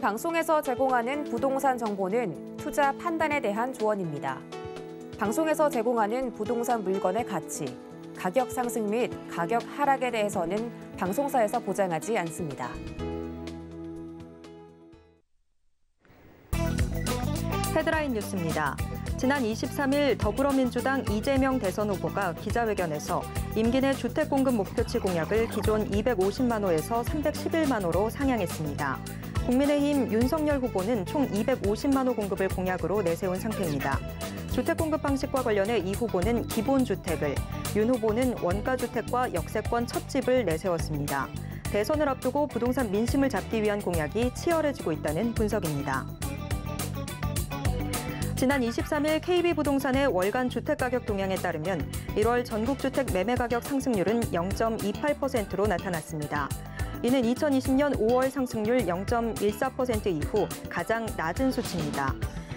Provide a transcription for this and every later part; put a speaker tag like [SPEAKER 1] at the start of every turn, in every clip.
[SPEAKER 1] 방송에서 제공하는 부동산 정보는 투자 판단에 대한 조언입니다. 방송에서 제공하는 부동산 물건의 가치, 가격 상승 및 가격 하락에 대해서는 방송사에서 보장하지 않습니다. 헤드라인 뉴스입니다. 지난 23일 더불어민주당 이재명 대선 후보가 기자회견에서 임기 내 주택공급 목표치 공약을 기존 250만 호에서 311만 호로 상향했습니다. 국민의힘 윤석열 후보는 총 250만 호 공급을 공약으로 내세운 상태입니다. 주택 공급 방식과 관련해 이 후보는 기본 주택을, 윤 후보는 원가 주택과 역세권 첫 집을 내세웠습니다. 대선을 앞두고 부동산 민심을 잡기 위한 공약이 치열해지고 있다는 분석입니다. 지난 23일 KB부동산의 월간 주택가격 동향에 따르면 1월 전국주택 매매가격 상승률은 0.28%로 나타났습니다. 이는 2020년 5월 상승률 0.14% 이후 가장 낮은 수치입니다.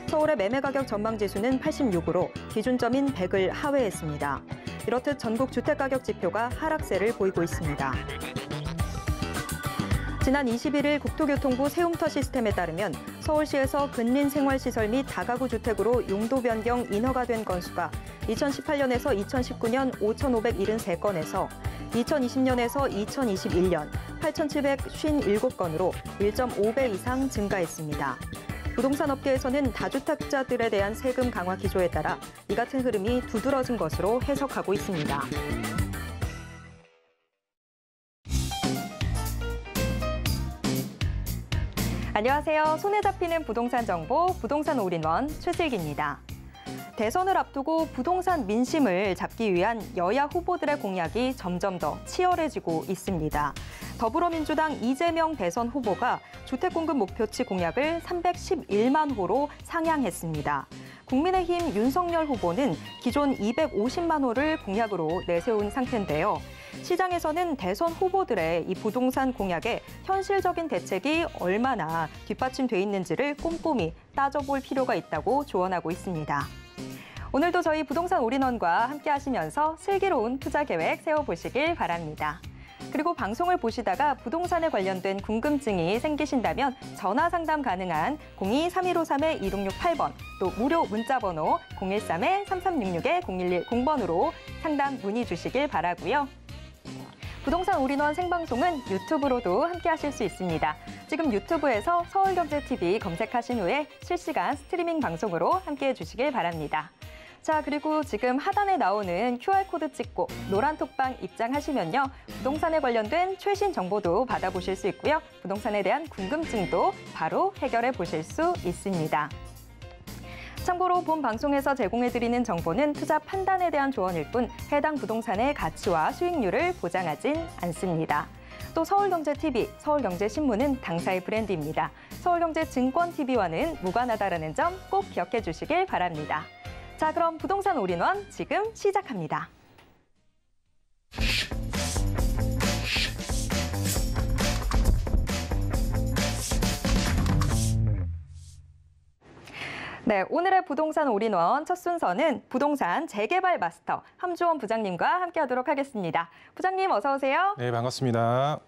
[SPEAKER 1] 서울의 매매가격 전망지수는 86으로 기준점인 100을 하회했습니다. 이렇듯 전국 주택가격 지표가 하락세를 보이고 있습니다. 지난 21일 국토교통부 세움터 시스템에 따르면 서울시에서 근린 생활시설 및 다가구 주택으로 용도 변경 인허가 된 건수가 2018년에서 2019년 5,573건에서 2020년에서 2021년 8,757건으로 1.5배 이상 증가했습니다. 부동산 업계에서는 다주택자들에 대한 세금 강화 기조에 따라 이 같은 흐름이 두드러진 것으로 해석하고 있습니다. 안녕하세요. 손에 잡히는 부동산 정보 부동산 올인원 최슬기입니다. 대선을 앞두고 부동산 민심을 잡기 위한 여야 후보들의 공약이 점점 더 치열해지고 있습니다. 더불어민주당 이재명 대선 후보가 주택공급 목표치 공약을 311만 호로 상향했습니다. 국민의힘 윤석열 후보는 기존 250만 호를 공약으로 내세운 상태인데요. 시장에서는 대선 후보들의 이 부동산 공약에 현실적인 대책이 얼마나 뒷받침돼 있는지를 꼼꼼히 따져볼 필요가 있다고 조언하고 있습니다. 오늘도 저희 부동산 올인원과 함께 하시면서 슬기로운 투자 계획 세워보시길 바랍니다. 그리고 방송을 보시다가 부동산에 관련된 궁금증이 생기신다면 전화 상담 가능한 02-3153-2668번 또 무료 문자번호 013-3366-0110번으로 상담 문의 주시길 바라고요. 부동산 올인원 생방송은 유튜브로도 함께 하실 수 있습니다. 지금 유튜브에서 서울경제TV 검색하신 후에 실시간 스트리밍 방송으로 함께해 주시길 바랍니다. 자, 그리고 지금 하단에 나오는 QR코드 찍고 노란 톡방 입장하시면요. 부동산에 관련된 최신 정보도 받아보실 수 있고요. 부동산에 대한 궁금증도 바로 해결해 보실 수 있습니다. 참고로 본 방송에서 제공해드리는 정보는 투자 판단에 대한 조언일 뿐 해당 부동산의 가치와 수익률을 보장하진 않습니다. 또 서울경제TV, 서울경제신문은 당사의 브랜드입니다. 서울경제증권TV와는 무관하다라는 점 꼭 기억해 주시길 바랍니다. 자, 그럼 부동산 올인원 지금 시작합니다. 네, 오늘의 부동산 올인원 첫 순서는 부동산 재개발 마스터 함주원 부장님과 함께하도록 하겠습니다. 부장님 어서 오세요.
[SPEAKER 2] 네, 반갑습니다.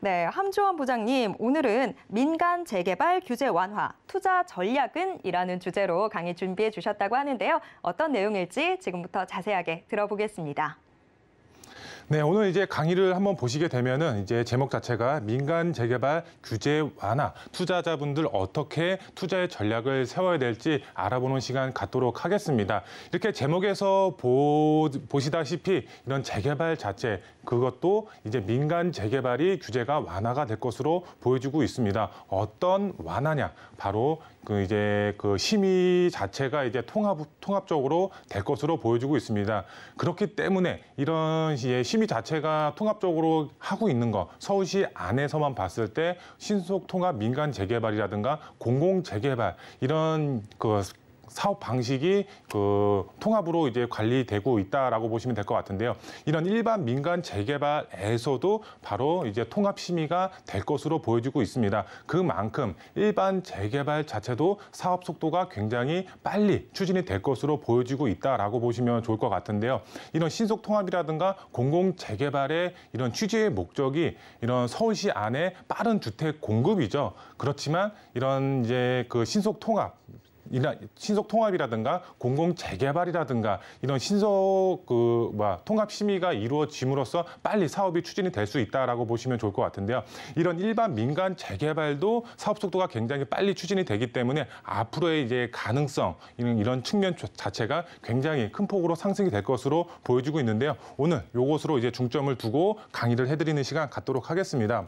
[SPEAKER 1] 네, 함주원 부장님 오늘은 민간 재개발 규제 완화 투자 전략은이라는 주제로 강의 준비해 주셨다고 하는데요. 어떤 내용일지 지금부터 자세하게 들어보겠습니다.
[SPEAKER 2] 네, 오늘 이제 강의를 한번 보시게 되면은 이제 제목 자체가 민간 재개발 규제 완화, 투자자분들 어떻게 투자의 전략을 세워야 될지 알아보는 시간 갖도록 하겠습니다. 이렇게 제목에서 보, 보시다시피 이런 재개발 자체, 그것도 이제 민간 재개발이 규제가 완화가 될 것으로 보여지고 있습니다. 어떤 완화냐? 바로 그 이제 그 심의 자체가 이제 통합 통합적으로 될 것으로 보여지고 있습니다. 그렇기 때문에 이런 이제 예, 심의 자체가 통합적으로 하고 있는 거 서울시 안에서만 봤을 때 신속 통합 민간 재개발이라든가 공공 재개발 이런 그 사업 방식이 그 통합으로 이제 관리되고 있다라고 보시면 될 것 같은데요. 이런 일반 민간 재개발에서도 바로 이제 통합 심의가 될 것으로 보여지고 있습니다. 그만큼 일반 재개발 자체도 사업 속도가 굉장히 빨리 추진이 될 것으로 보여지고 있다라고 보시면 좋을 것 같은데요. 이런 신속 통합이라든가 공공 재개발의 이런 취지의 목적이 이런 서울시 안에 빠른 주택 공급이죠. 그렇지만 이런 이제 그 신속 통합 이런 신속 통합이라든가 공공 재개발이라든가 이런 신속 그뭐 통합 심의가 이루어짐으로써 빨리 사업이 추진이 될 수 있다라고 보시면 좋을 것 같은데요. 이런 일반 민간 재개발도 사업 속도가 굉장히 빨리 추진이 되기 때문에 앞으로의 이제 가능성 이런 이런 측면 자체가 굉장히 큰 폭으로 상승이 될 것으로 보여지고 있는데요. 오늘 요것으로 이제 중점을 두고 강의를 해드리는 시간 갖도록 하겠습니다.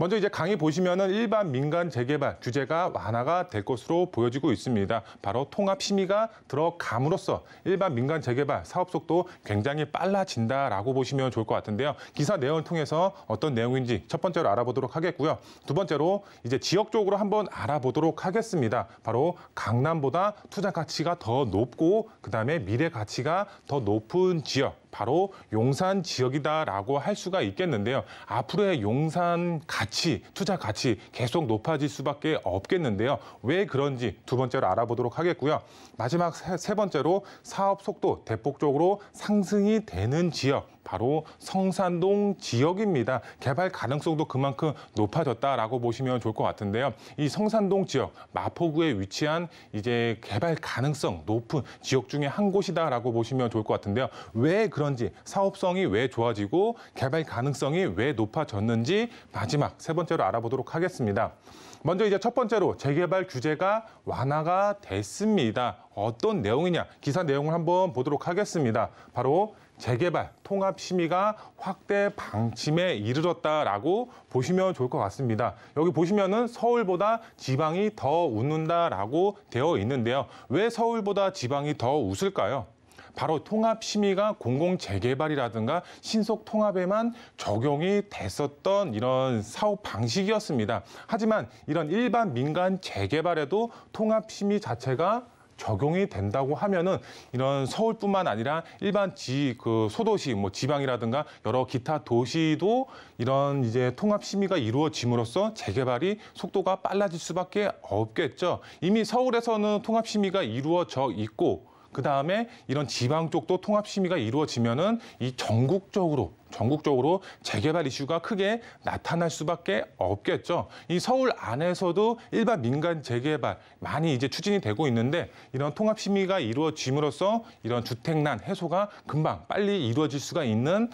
[SPEAKER 2] 먼저 이제 강의 보시면은 일반 민간 재개발 규제가 완화가 될 것으로 보여지고 있습니다. 바로 통합 심의가 들어감으로써 일반 민간 재개발 사업 속도 굉장히 빨라진다라고 보시면 좋을 것 같은데요. 기사 내용을 통해서 어떤 내용인지 첫 번째로 알아보도록 하겠고요. 두 번째로 이제 지역적으로 한번 알아보도록 하겠습니다. 바로 강남보다 투자 가치가 더 높고 그다음에 미래 가치가 더 높은 지역 바로 용산 지역이다라고 할 수가 있겠는데요. 앞으로의 용산 가치, 투자 가치 계속 높아질 수밖에 없겠는데요. 왜 그런지 두 번째로 알아보도록 하겠고요. 마지막 세, 번째로 사업 속도 대폭적으로 상승이 되는 지역 바로 성산동 지역입니다. 개발 가능성도 그만큼 높아졌다라고 보시면 좋을 것 같은데요. 이 성산동 지역 마포구에 위치한 이제 개발 가능성 높은 지역 중에 한 곳이다라고 보시면 좋을 것 같은데요. 왜 그런지 사업성이 왜 좋아지고 개발 가능성이 왜 높아졌는지 마지막 세 번째로 알아보도록 하겠습니다. 먼저 이제 첫 번째로 재개발 규제가 완화가 됐습니다. 어떤 내용이냐 기사 내용을 한번 보도록 하겠습니다. 바로 재개발 통합 심의가 확대 방침에 이르렀다라고 보시면 좋을 것 같습니다. 여기 보시면은 서울보다 지방이 더 웃는다라고 되어 있는데요. 왜 서울보다 지방이 더 웃을까요? 바로 통합 심의가 공공 재개발이라든가 신속 통합에만 적용이 됐었던 이런 사업 방식이었습니다. 하지만 이런 일반 민간 재개발에도 통합 심의 자체가 적용이 된다고 하면은 이런 서울뿐만 아니라 일반 지 그 소도시 뭐 지방이라든가 여러 기타 도시도 이런 이제 통합 심의가 이루어짐으로써 재개발이 속도가 빨라질 수밖에 없겠죠. 이미 서울에서는 통합 심의가 이루어져 있고 그 다음에 이런 지방 쪽도 통합 심의가 이루어지면은 이 전국적으로 전국적으로 재개발 이슈가 크게 나타날 수밖에 없겠죠. 이 서울 안에서도 일반 민간 재개발 많이 이제 추진이 되고 있는데 이런 통합 심의가 이루어짐으로써 이런 주택난 해소가 금방 빨리 이루어질 수가 있는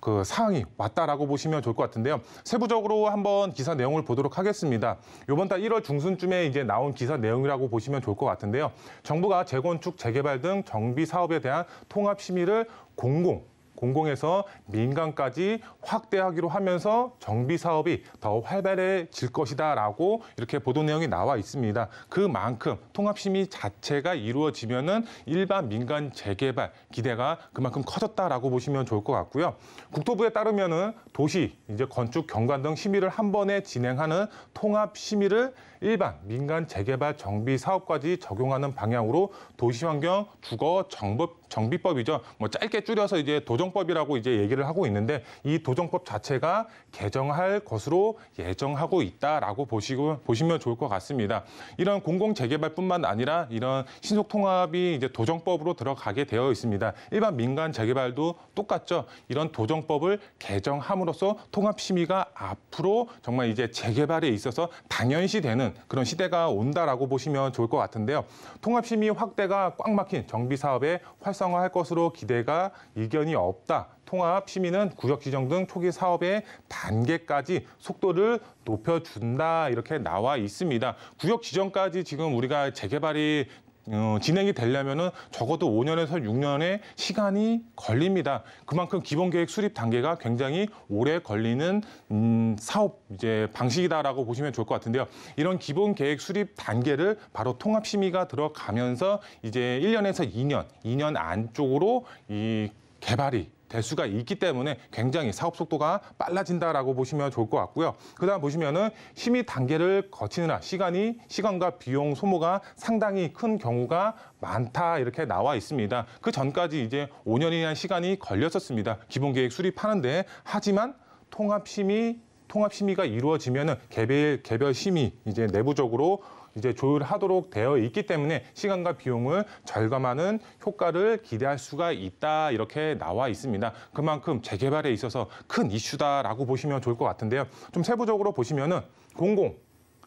[SPEAKER 2] 그 상황이 왔다라고 보시면 좋을 것 같은데요. 세부적으로 한번 기사 내용을 보도록 하겠습니다. 이번 달 1월 중순쯤에 이제 나온 기사 내용이라고 보시면 좋을 것 같은데요. 정부가 재건축, 재개발 등 정비 사업에 대한 통합 심의를 공공 공공에서 민간까지 확대하기로 하면서 정비 사업이 더 활발해질 것이다라고 이렇게 보도 내용이 나와 있습니다. 그만큼 통합 심의 자체가 이루어지면은 일반 민간 재개발 기대가 그만큼 커졌다라고 보시면 좋을 것 같고요. 국토부에 따르면은 도시 이제 건축 경관 등 심의를 한 번에 진행하는 통합 심의를 일반 민간 재개발 정비 사업까지 적용하는 방향으로 도시환경 주거 정법, 정비법이죠. 뭐 짧게 줄여서 이제 도정법이라고 이제 얘기를 하고 있는데 이 도정법 자체가 개정할 것으로 예정하고 있다라고 보시고 보시면 좋을 것 같습니다. 이런 공공 재개발뿐만 아니라 이런 신속 통합이 이제 도정법으로 들어가게 되어 있습니다. 일반 민간 재개발도 똑같죠. 이런 도정법을 개정함으로써 통합 심의가 앞으로 정말 이제 재개발에 있어서 당연시 되는 있는 그런 시대가 온다라고 보시면 좋을 것 같은데요. 통합심의 확대가 꽉 막힌 정비 사업에 활성화할 것으로 기대가 이견이 없다. 통합 심의는 구역 지정 등 초기 사업의 단계까지 속도를 높여준다 이렇게 나와 있습니다. 구역 지정까지 지금 우리가 재개발이 어, 진행이 되려면은 적어도 5년에서 6년의 시간이 걸립니다. 그만큼 기본 계획 수립 단계가 굉장히 오래 걸리는 음, 사업 이제 방식이다라고 보시면 좋을 것 같은데요. 이런 기본 계획 수립 단계를 바로 통합 심의가 들어가면서 이제 1년에서 2년, 2년 안쪽으로 이 개발이 대수가 있기 때문에 굉장히 사업 속도가 빨라진다라고 보시면 좋을 것 같고요. 그다음 보시면은 심의 단계를 거치느라 시간이 시간과 비용 소모가 상당히 큰 경우가 많다 이렇게 나와 있습니다. 그 전까지 이제 5년이라는 시간이 걸렸었습니다. 기본 계획 수립하는데 하지만 통합 심의 통합 심의가 이루어지면은 개별 개별 심의 이제 내부적으로 이제 조율하도록 되어 있기 때문에 시간과 비용을 절감하는 효과를 기대할 수가 있다 이렇게 나와 있습니다. 그만큼 재개발에 있어서 큰 이슈다라고 보시면 좋을 것 같은데요. 좀 세부적으로 보시면은 공공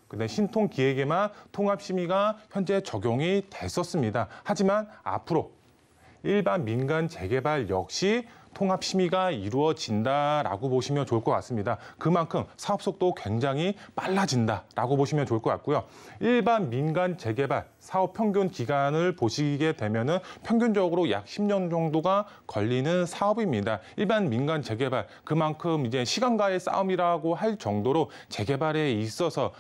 [SPEAKER 2] 근데 신통 기획에만 통합 심의가 현재 적용이 됐었습니다. 하지만 앞으로 일반 민간 재개발 역시 통합 심의가 이루어진다라고 보시면 좋을 것 같습니다. 그만큼 사업 속도 굉장히 빨라진다라고 보시면 좋을 것 같고요. 일반 민간 재개발 사업 평균 기간을 보시게 되면은 평균적으로 약 10년 정도가 걸리는 사업입니다. 일반 민간 재개발 그만큼 이제 시간과의 싸움이라고 할 정도로 재개발에 있어서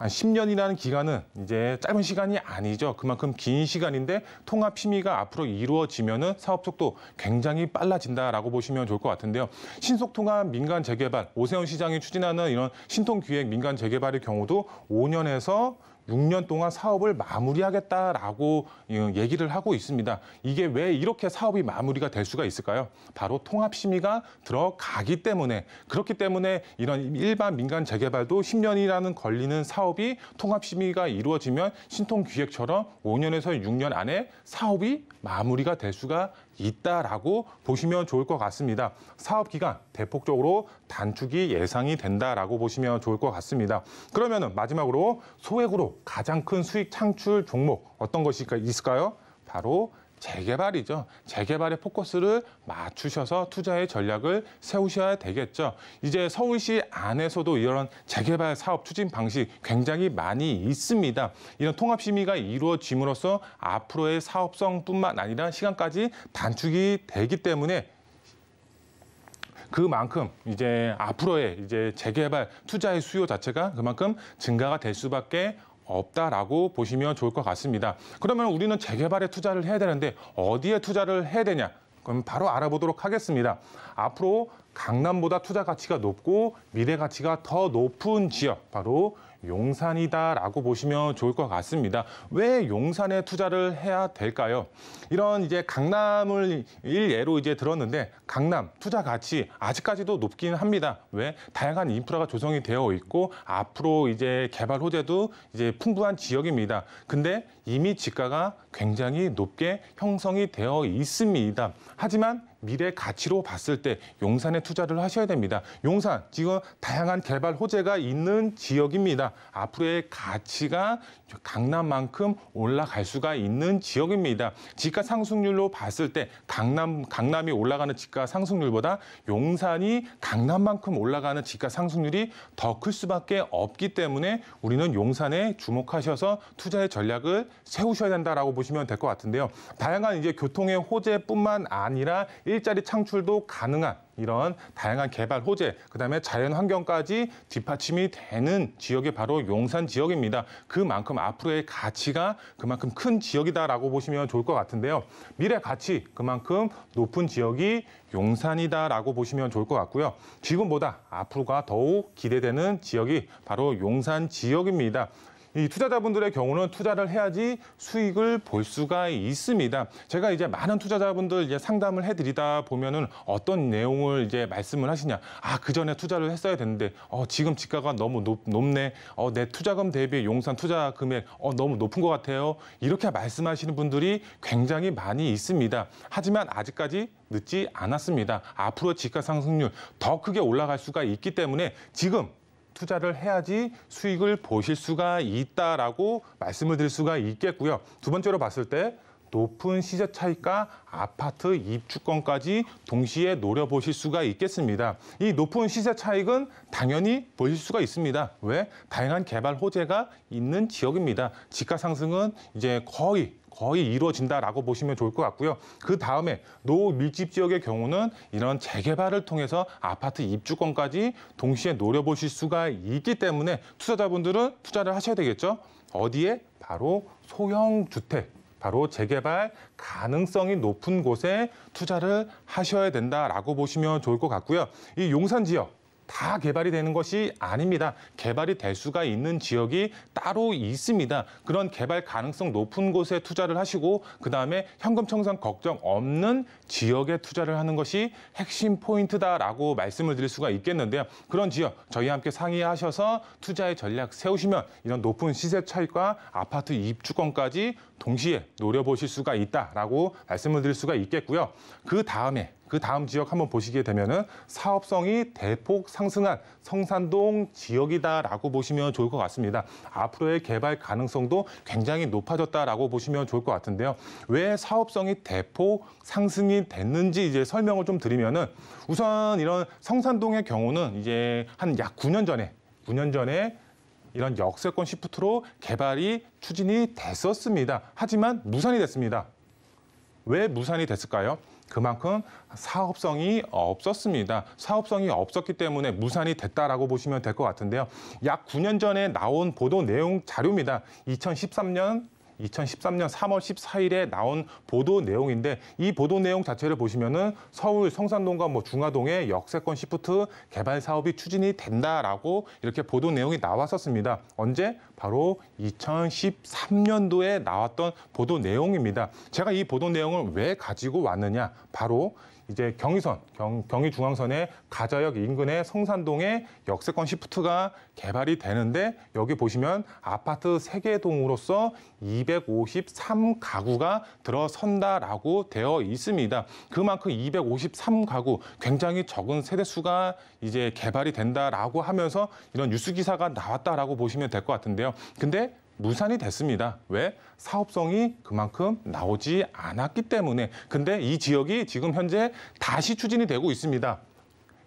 [SPEAKER 2] 한 10년이라는 기간은 이제 짧은 시간이 아니죠. 그만큼 긴 시간인데 통합 심의가 앞으로 이루어지면은 사업 속도 굉장히 빨라진다라고 보시면 좋을 것 같은데요. 신속 통합 민간 재개발 오세훈 시장이 추진하는 이런 신통 기획 민간 재개발의 경우도 5년에서 6년 동안 사업을 마무리하겠다라고 어, 얘기를 하고 있습니다. 이게 왜 이렇게 사업이 마무리가 될 수가 있을까요? 바로 통합 심의가 들어가기 때문에 그렇기 때문에 이런 일반 민간 재개발도 10년이라는 걸리는 사업이 통합 심의가 이루어지면 신통 기획처럼 5년에서 6년 안에 사업이 마무리가 될 수가 있다라고 보시면 좋을 것 같습니다. 사업 기간 대폭적으로 단축이 예상이 된다라고 보시면 좋을 것 같습니다. 그러면은 마지막으로 소액으로 가장 큰 수익 창출 종목 어떤 것이 있을까요? 바로 재개발이죠. 재개발에 포커스를 맞추셔서 투자의 전략을 세우셔야 되겠죠. 이제 서울시 안에서도 이런 재개발 사업 추진 방식 굉장히 많이 있습니다. 이런 통합 심의가 이루어짐으로써 앞으로의 사업성뿐만 아니라 시간까지 단축이 되기 때문에 그만큼 이제 앞으로의 이제 재개발 투자의 수요 자체가 그만큼 증가가 될 수밖에 없다라고 보시면 좋을 것 같습니다. 그러면 우리는 재개발에 투자를 해야 되는데 어디에 투자를 해야 되냐? 그럼 바로 알아보도록 하겠습니다. 앞으로 강남보다 투자 가치가 높고 미래 가치가 더 높은 지역, 바로 용산이다라고 보시면 좋을 것 같습니다. 왜 용산에 투자를 해야 될까요? 이런 이제 강남을 일예로 이제 들었는데 강남 투자 가치 아직까지도 높긴 합니다. 왜? 다양한 인프라가 조성이 되어 있고 앞으로 이제 개발 호재도 이제 풍부한 지역입니다. 근데 이미 지가가 굉장히 높게 형성이 되어 있습니다. 하지만 미래 가치로 봤을 때 용산에 투자를 하셔야 됩니다. 용산 지금 다양한 개발 호재가 있는 지역입니다. 앞으로의 가치가 강남만큼 올라갈 수가 있는 지역입니다. 지가 상승률로 봤을 때 강남 강남이 올라가는 지가 상승률보다 용산이 강남만큼 올라가는 지가 상승률이 더 클 수밖에 없기 때문에 우리는 용산에 주목하셔서 투자의 전략을 세우셔야 된다라고 보시면 될 것 같은데요. 다양한 이제 교통의 호재뿐만 아니라 일자리 창출도 가능한 이런 다양한 개발 호재, 그다음에 자연 환경까지 뒷받침이 되는 지역이 바로 용산 지역입니다. 그만큼 앞으로의 가치가 그만큼 큰 지역이다라고 보시면 좋을 것 같은데요. 미래 가치 그만큼 높은 지역이 용산이다라고 보시면 좋을 것 같고요. 지금보다 앞으로가 더욱 기대되는 지역이 바로 용산 지역입니다. 이 투자자분들의 경우는 투자를 해야지 수익을 볼 수가 있습니다. 제가 이제 많은 투자자분들 이제 상담을 해드리다 보면은 어떤 내용을 이제 말씀을 하시냐. 아, 그 전에 투자를 했어야 되는데, 어, 지금 지가가 너무 높, 높네. 어, 내 투자금 대비 용산 투자 금액, 어, 너무 높은 것 같아요. 이렇게 말씀하시는 분들이 굉장히 많이 있습니다. 하지만 아직까지 늦지 않았습니다. 앞으로 지가 상승률 더 크게 올라갈 수가 있기 때문에 지금 투자를 해야지 수익을 보실 수가 있다라고 말씀을 드릴 수가 있겠고요. 두 번째로 봤을 때 높은 시세 차이가 아파트 입주권까지 동시에 노려보실 수가 있겠습니다. 이 높은 시세 차익은 당연히 보실 수가 있습니다. 왜? 다양한 개발 호재가 있는 지역입니다. 지가 상승은 이제 거의 거의 이루어진다라고 보시면 좋을 것 같고요. 그 다음에 노후 밀집 지역의 경우는 이런 재개발을 통해서 아파트 입주권까지 동시에 노려보실 수가 있기 때문에 투자자분들은 투자를 하셔야 되겠죠. 어디에? 바로 소형 주택. 바로 재개발 가능성이 높은 곳에 투자를 하셔야 된다라고 보시면 좋을 것 같고요. 이 용산 지역 다 개발이 되는 것이 아닙니다. 개발이 될 수가 있는 지역이 따로 있습니다. 그런 개발 가능성 높은 곳에 투자를 하시고 그다음에 현금 청산 걱정 없는 지역에 투자를 하는 것이 핵심 포인트다라고 말씀을 드릴 수가 있겠는데요. 그런 지역 저희와 함께 상의하셔서 투자의 전략 세우시면 이런 높은 시세 차익과 아파트 입주권까지 동시에 노려보실 수가 있다라고 말씀을 드릴 수가 있겠고요. 그 다음에 그 다음 지역 한번 보시게 되면은 사업성이 대폭 상승한 성산동 지역이다라고 보시면 좋을 것 같습니다. 앞으로의 개발 가능성도 굉장히 높아졌다라고 보시면 좋을 것 같은데요. 왜 사업성이 대폭 상승이 됐는지 이제 설명을 좀 드리면은 우선 이런 성산동의 경우는 이제 한 약 9년 전에 9년 전에 이런 역세권 시프트로 개발이 추진이 됐었습니다. 하지만 무산이 됐습니다. 왜 무산이 됐을까요? 그만큼 사업성이 없었습니다. 사업성이 없었기 때문에 무산이 됐다라고 보시면 될 것 같은데요. 약 9년 전에 나온 보도 내용 자료입니다. 2013년 2013년 3월 14일에 나온 보도 내용인데 이 보도 내용 자체를 보시면은 서울 성산동과 뭐 중화동에 역세권 시프트 개발 사업이 추진이 된다라고 이렇게 보도 내용이 나왔었습니다. 언제 바로 2013년도에 나왔던 보도 내용입니다. 제가 이 보도 내용을 왜 가지고 왔느냐? 바로 이제 경의선, 경, 경의중앙선의 가자역 인근의 성산동에 역세권 시프트가 개발이 되는데 여기 보시면 아파트 세개 동으로서 253가구가 들어선다라고 되어 있습니다. 그만큼 253가구 굉장히 적은 세대수가 이제 개발이 된다라고 하면서 이런 뉴스 기사가 나왔다라고 보시면 될 것 같은데요. 근데 무산이 됐습니다. 왜? 사업성이 그만큼 나오지 않았기 때문에. 근데 이 지역이 지금 현재 다시 추진이 되고 있습니다.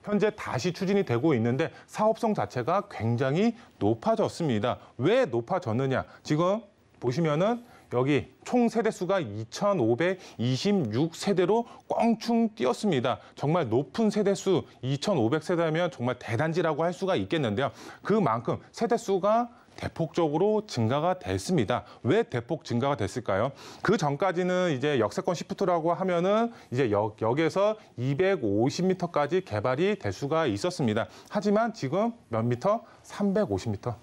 [SPEAKER 2] 현재 다시 추진이 되고 있는데 사업성 자체가 굉장히 높아졌습니다. 왜 높아졌느냐? 지금 보시면은 여기 총 세대수가 2,526세대로 껑충 뛰었습니다. 정말 높은 세대수 2,500세대면 정말 대단지라고 할 수가 있겠는데요. 그만큼 세대수가 대폭적으로 증가가 됐습니다. 왜 대폭 증가가 됐을까요? 그 전까지는 이제 역세권 시프트라고 하면은 이제 역, 역에서 250m까지 개발이 될 수가 있었습니다. 하지만 지금 몇 미터? 350m.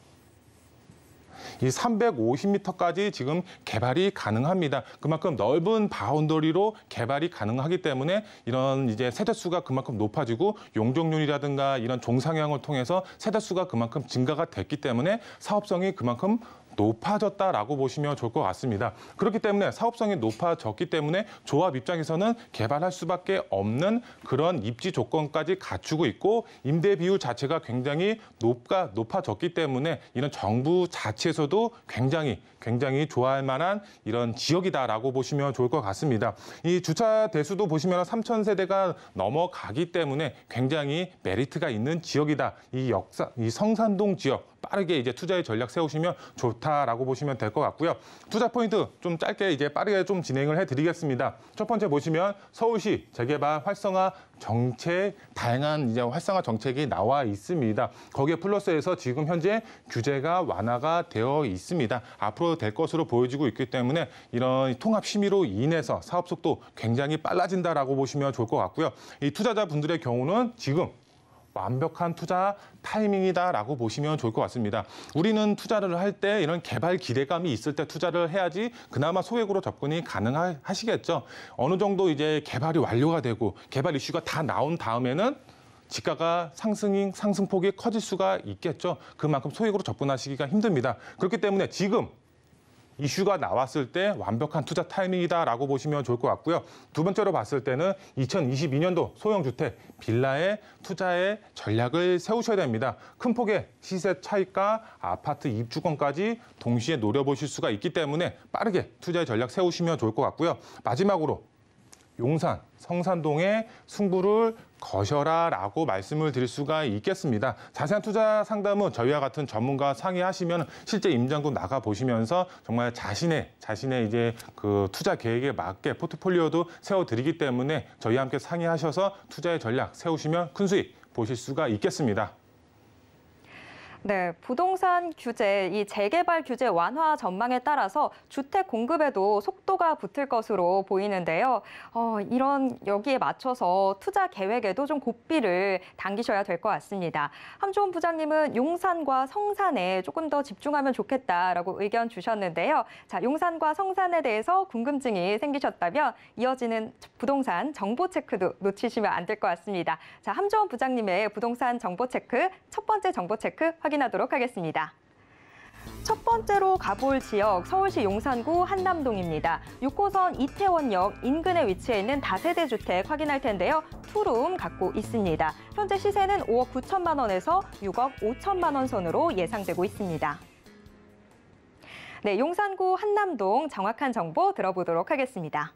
[SPEAKER 2] 이 350m까지 지금 개발이 가능합니다. 그만큼 넓은 바운더리로 개발이 가능하기 때문에 이런 이제 세대수가 그만큼 높아지고 용적률이라든가 이런 종상향을 통해서 세대수가 그만큼 증가가 됐기 때문에 사업성이 그만큼 높아졌다라고 보시면 좋을 것 같습니다. 그렇기 때문에 사업성이 높아졌기 때문에 조합 입장에서는 개발할 수밖에 없는 그런 입지 조건까지 갖추고 있고 임대 비율 자체가 굉장히 높가 높아졌기 때문에 이런 정부 자체에서도 굉장히 굉장히 좋아할 만한 이런 지역이다라고 보시면 좋을 것 같습니다. 이 주차 대수도 보시면 3천 세대가 넘어가기 때문에 굉장히 메리트가 있는 지역이다. 이 역사 이 성산동 지역 빠르게 이제 투자의 전략 세우시면 좋다라고 보시면 될 것 같고요. 투자 포인트 좀 짧게 이제 빠르게 좀 진행을 해드리겠습니다. 첫 번째 보시면 서울시 재개발 활성화 정책 다양한 이제 활성화 정책이 나와 있습니다. 거기에 플러스해서 지금 현재 규제가 완화가 되어 있습니다. 앞으로 될 것으로 보여지고 있기 때문에 이런 통합 심의로 인해서 사업 속도 굉장히 빨라진다라고 보시면 좋을 것 같고요. 이 투자자분들의 경우는 지금 완벽한 투자 타이밍이다라고 보시면 좋을 것 같습니다. 우리는 투자를 할 때 이런 개발 기대감이 있을 때 투자를 해야지 그나마 소액으로 접근이 가능하시겠죠. 어느 정도 이제 개발이 완료가 되고 개발 이슈가 다 나온 다음에는 지가가 상승인 상승폭이 커질 수가 있겠죠. 그만큼 소액으로 접근하시기가 힘듭니다. 그렇기 때문에 지금 이슈가 나왔을 때 완벽한 투자 타이밍이다라고 보시면 좋을 것 같고요. 두 번째로 봤을 때는 2022년도 소형주택 빌라의 투자의 전략을 세우셔야 됩니다. 큰 폭의 시세 차익과 아파트 입주권까지 동시에 노려보실 수가 있기 때문에 빠르게 투자의 전략 세우시면 좋을 것 같고요. 마지막으로 용산, 성산동의 승부를 거셔라라고 말씀을 드릴 수가 있겠습니다. 자세한 투자 상담은 저희와 같은 전문가 상의하시면 실제 임장군 나가 보시면서 정말 자신의 자신의 이제 그 투자 계획에 맞게 포트폴리오도 세워 드리기 때문에 저희와 함께 상의하셔서 투자의 전략 세우시면 큰 수익 보실 수가 있겠습니다.
[SPEAKER 1] 네, 부동산 규제, 이 재개발 규제 완화 전망에 따라서 주택 공급에도 속도가 붙을 것으로 보이는데요. 어, 이런 여기에 맞춰서 투자 계획에도 좀 고삐를 당기셔야 될 것 같습니다. 함종원 부장님은 용산과 성산에 조금 더 집중하면 좋겠다라고 의견 주셨는데요. 자, 용산과 성산에 대해서 궁금증이 생기셨다면 이어지는 부동산 정보 체크도 놓치시면 안 될 것 같습니다. 자, 함종원 부장님의 부동산 정보 체크 첫 번째 정보 체크 확인. 확인하도록 하겠습니다. 첫 번째로 가볼 지역 서울시 용산구 한남동입니다. 6호선 이태원역 인근에 위치해 있는 다세대 주택 확인할 텐데요. 투룸 갖고 있습니다. 현재 시세는 5억 9천만 원에서 6억 5천만 원 선으로 예상되고 있습니다. 네, 용산구 한남동 정확한 정보 들어보도록 하겠습니다.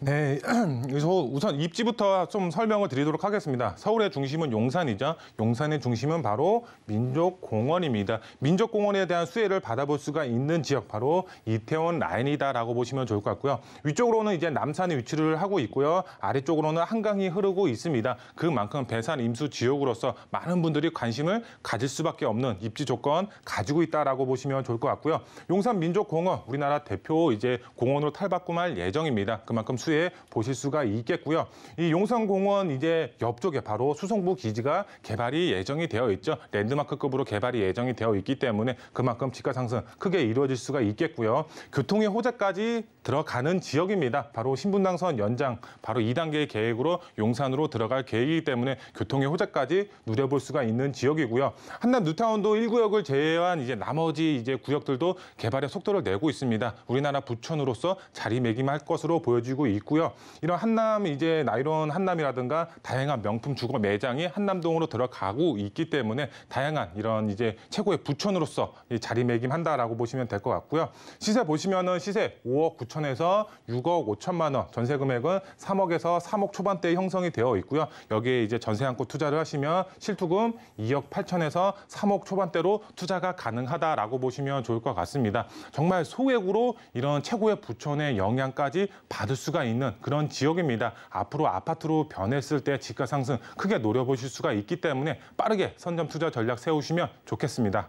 [SPEAKER 2] 네, 그래서 우선 입지부터 좀 설명을 드리도록 하겠습니다. 서울의 중심은 용산이죠. 용산의 중심은 바로 민족공원입니다. 민족공원에 대한 수혜를 받아볼 수가 있는 지역 바로 이태원 라인이다라고 보시면 좋을 것 같고요. 위쪽으로는 이제 남산이 위치를 하고 있고요. 아래쪽으로는 한강이 흐르고 있습니다. 그만큼 배산 임수 지역으로서 많은 분들이 관심을 가질 수밖에 없는 입지 조건 가지고 있다라고 보시면 좋을 것 같고요. 용산 민족공원 우리나라 대표 이제 공원으로 탈바꿈할 예정입니다. 그만큼 수 뉴스 보실 수가 있겠고요. 이 용산공원 이제 옆쪽에 바로 수송부 기지가 개발이 예정이 되어 있죠. 랜드마크급으로 개발이 예정이 되어 있기 때문에 그만큼 지가 상승 크게 이루어질 수가 있겠고요. 교통의 호재까지 들어가는 지역입니다. 바로 신분당선 연장, 바로 2단계의 계획으로 용산으로 들어갈 계획이기 때문에 교통의 호재까지 누려볼 수가 있는 지역이고요. 한남 뉴타운도 1구역을 제외한 이제 나머지 이제 구역들도 개발의 속도를 내고 있습니다. 우리나라 부천으로서 자리매김할 것으로 보여지고 있 있고요. 이런 한남 이제 나이론 한남이라든가 다양한 명품 주거 매장이 한남동으로 들어가고 있기 때문에 다양한 이런 이제 최고의 부촌으로서 자리매김한다라고 보시면 될 것 같고요. 시세 보시면은 시세 5억 9천에서 6억 5천만 원, 전세 금액은 3억에서 3억 초반대 형성이 되어 있고요. 여기에 이제 전세 안고 투자를 하시면 실투금 2억 8천에서 3억 초반대로 투자가 가능하다라고 보시면 좋을 것 같습니다. 정말 소액으로 이런 최고의 부촌의 영향까지 받을 수가 있는 그런 지역입니다. 앞으로 아파트로 변했을 때 집가 상승 크게 노려보실 수가 있기 때문에 빠르게 선점 투자 전략 세우시면 좋겠습니다.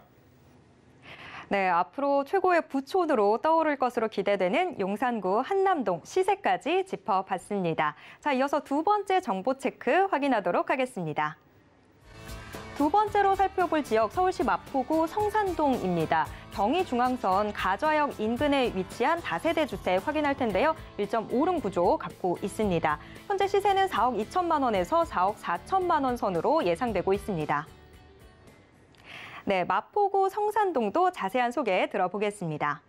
[SPEAKER 1] 네, 앞으로 최고의 부촌으로 떠오를 것으로 기대되는 용산구 한남동 시세까지 짚어봤습니다. 자, 이어서 두 번째 정보 체크 확인하도록 하겠습니다. 두 번째로 살펴볼 지역 서울시 마포구 성산동입니다. 경의중앙선 가좌역 인근에 위치한 다세대 주택 확인할 텐데요. 1.5름 구조 갖고 있습니다. 현재 시세는 4억 2천만 원에서 4억 4천만 원 선으로 예상되고 있습니다. 네, 마포구 성산동도 자세한 소개 들어보겠습니다.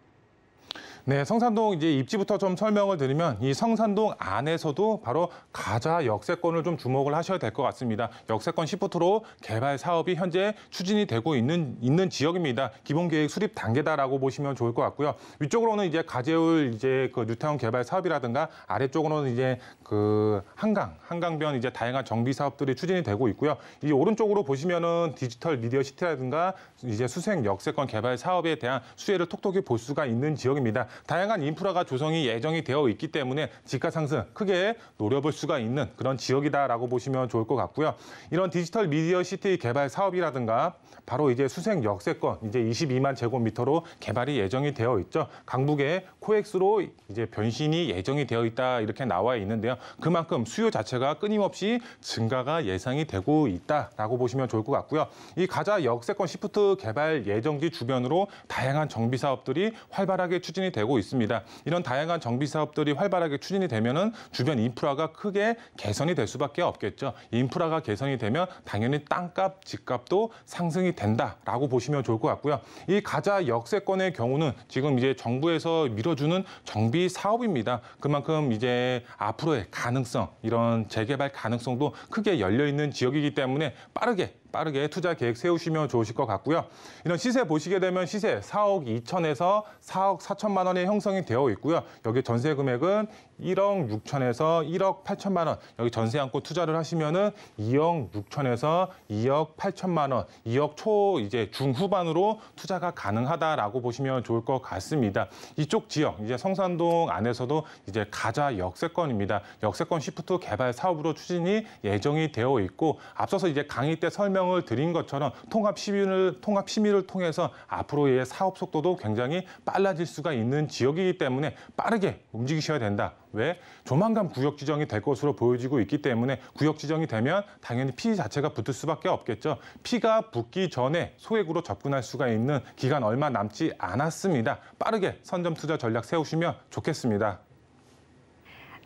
[SPEAKER 2] 네, 성산동 이제 입지부터 좀 설명을 드리면 이 성산동 안에서도 바로 가자 역세권을 좀 주목을 하셔야 될 것 같습니다. 역세권 시프트로 개발 사업이 현재 추진이 되고 있는 있는 지역입니다. 기본 계획 수립 단계다라고 보시면 좋을 것 같고요. 위쪽으로는 이제 가재울 이제 그 뉴타운 개발 사업이라든가 아래쪽으로는 이제 그 한강 한강변 이제 다양한 정비 사업들이 추진이 되고 있고요. 이 오른쪽으로 보시면은 디지털 미디어 시티라든가 이제 수생 역세권 개발 사업에 대한 수혜를 톡톡히 볼 수가 있는 지역입니다. 다양한 인프라가 조성이 예정이 되어 있기 때문에 지가 상승 크게 노려볼 수가 있는 그런 지역이다라고 보시면 좋을 것 같고요. 이런 디지털 미디어 시티 개발 사업이라든가 바로 이제 수생 역세권 이제 22만 제곱미터로 개발이 예정이 되어 있죠. 강북에 코엑스로 이제 변신이 예정이 되어 있다 이렇게 나와 있는데요. 그만큼 수요 자체가 끊임없이 증가가 예상이 되고 있다라고 보시면 좋을 것 같고요. 이 가자 역세권 시프트 개발 예정지 주변으로 다양한 정비 사업들이 활발하게 추진이 되고 되고 있습니다. 이런 다양한 정비 사업들이 활발하게 추진이 되면은 주변 인프라가 크게 개선이 될 수밖에 없겠죠. 인프라가 개선이 되면 당연히 땅값, 집값도 상승이 된다라고 보시면 좋을 것 같고요. 이 가자 역세권의 경우는 지금 이제 정부에서 밀어주는 정비 사업입니다. 그만큼 이제 앞으로의 가능성, 이런 재개발 가능성도 크게 열려 있는 지역이기 때문에 빠르게 빠르게 투자 계획 세우시면 좋으실 것 같고요. 이런 시세 보시게 되면 시세 4억 2천에서 4억 4천만 원의 형성이 되어 있고요. 여기 전세 금액은 1억 6천에서 1억 8천만 원 여기 전세 안고 투자를 하시면은 2억 6천에서 2억 8천만 원 2억 초 이제 중후반으로 투자가 가능하다라고 보시면 좋을 것 같습니다. 이쪽 지역 이제 성산동 안에서도 이제 가자 역세권입니다. 역세권 시프트 개발 사업으로 추진이 예정이 되어 있고 앞서서 이제 강의 때 설명을 드린 것처럼 통합 시민을 통합 시민을 통해서 앞으로의 사업 속도도 굉장히 빨라질 수가 있는 지역이기 때문에 빠르게 움직이셔야 된다. 왜? 조만간 구역 지정이 될 것으로 보여지고 있기 때문에 구역 지정이 되면 당연히 피 자체가 붙을 수밖에 없겠죠. 피가 붙기 전에 소액으로 접근할 수가 있는 기간 얼마 남지 않았습니다. 빠르게 선점 투자 전략 세우시면 좋겠습니다.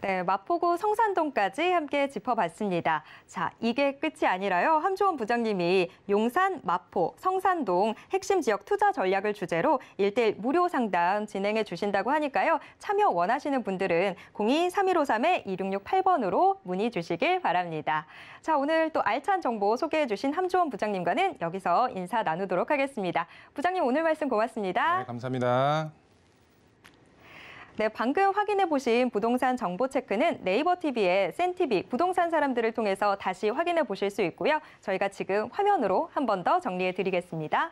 [SPEAKER 1] 네, 마포구 성산동까지 함께 짚어봤습니다. 자, 이게 끝이 아니라요. 함조원 부장님이 용산, 마포, 성산동 핵심 지역 투자 전략을 주제로 1대1 무료 상담 진행해 주신다고 하니까요. 참여 원하시는 분들은 02-3153-2668번으로 문의 주시길 바랍니다. 자, 오늘 또 알찬 정보 소개해 주신 함조원 부장님과는 여기서 인사 나누도록 하겠습니다. 부장님 오늘 말씀 고맙습니다. 네,
[SPEAKER 2] 감사합니다.
[SPEAKER 1] 네, 방금 확인해 보신 부동산 정보 체크는 네이버 TV의 센티비 부동산 사람들을 통해서 다시 확인해 보실 수 있고요. 저희가 지금 화면으로 한 번 더 정리해 드리겠습니다.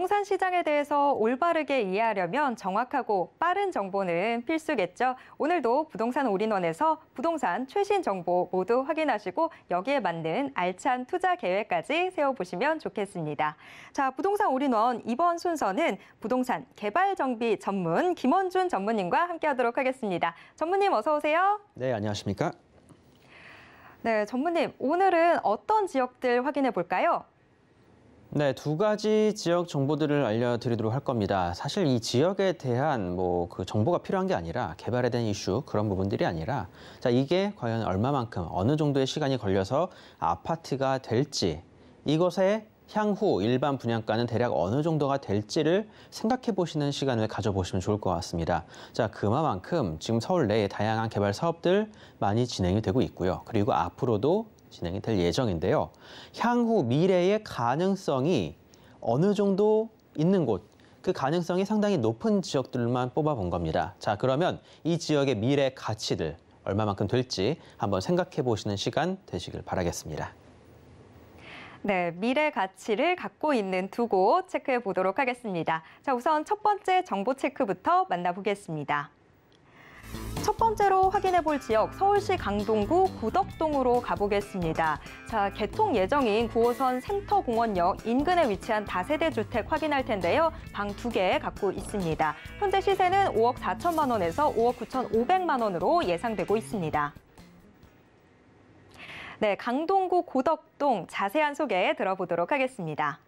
[SPEAKER 1] 부동산 시장에 대해서 올바르게 이해하려면 정확하고 빠른 정보는 필수겠죠. 오늘도 부동산 올인원에서 부동산 최신 정보 모두 확인하시고 여기에 맞는 알찬 투자 계획까지 세워보시면 좋겠습니다. 자, 부동산 올인원 이번 순서는 부동산 개발 정비 전문 김원준 전문님과 함께하도록 하겠습니다. 전문님 어서 오세요.
[SPEAKER 3] 네, 안녕하십니까?
[SPEAKER 1] 네, 전문님 오늘은 어떤 지역들 확인해 볼까요?
[SPEAKER 3] 네, 두 가지 지역 정보들을 알려드리도록 할 겁니다. 사실 이 지역에 대한 뭐 그 정보가 필요한 게 아니라 개발에 대한 이슈 그런 부분들이 아니라 자 이게 과연 얼마만큼 어느 정도의 시간이 걸려서 아파트가 될지 이것에 향후 일반 분양가는 대략 어느 정도가 될지를 생각해 보시는 시간을 가져보시면 좋을 것 같습니다. 자, 그만큼 지금 서울 내에 다양한 개발 사업들 많이 진행이 되고 있고요. 그리고 앞으로도 진행이 될 예정인데요. 향후 미래의 가능성이 어느 정도 있는 곳, 그 가능성이 상당히 높은 지역들만 뽑아본 겁니다. 자, 그러면 이 지역의 미래 가치들 얼마만큼 될지 한번 생각해 보시는 시간 되시길 바라겠습니다.
[SPEAKER 1] 네, 미래 가치를 갖고 있는 두 곳 체크해 보도록 하겠습니다. 자, 우선 첫 번째 정보 체크부터 만나보겠습니다. 첫 번째로 확인해 볼 지역 서울시 강동구 구덕동으로 가보겠습니다. 자, 개통 예정인 9호선 센터공원역 인근에 위치한 다세대 주택 확인할 텐데요. 방 두 개 갖고 있습니다. 현재 시세는 5억 4천만 원에서 5억 9천5백만 원으로 예상되고 있습니다. 네, 강동구 고덕동 자세한 소개 들어보도록 하겠습니다.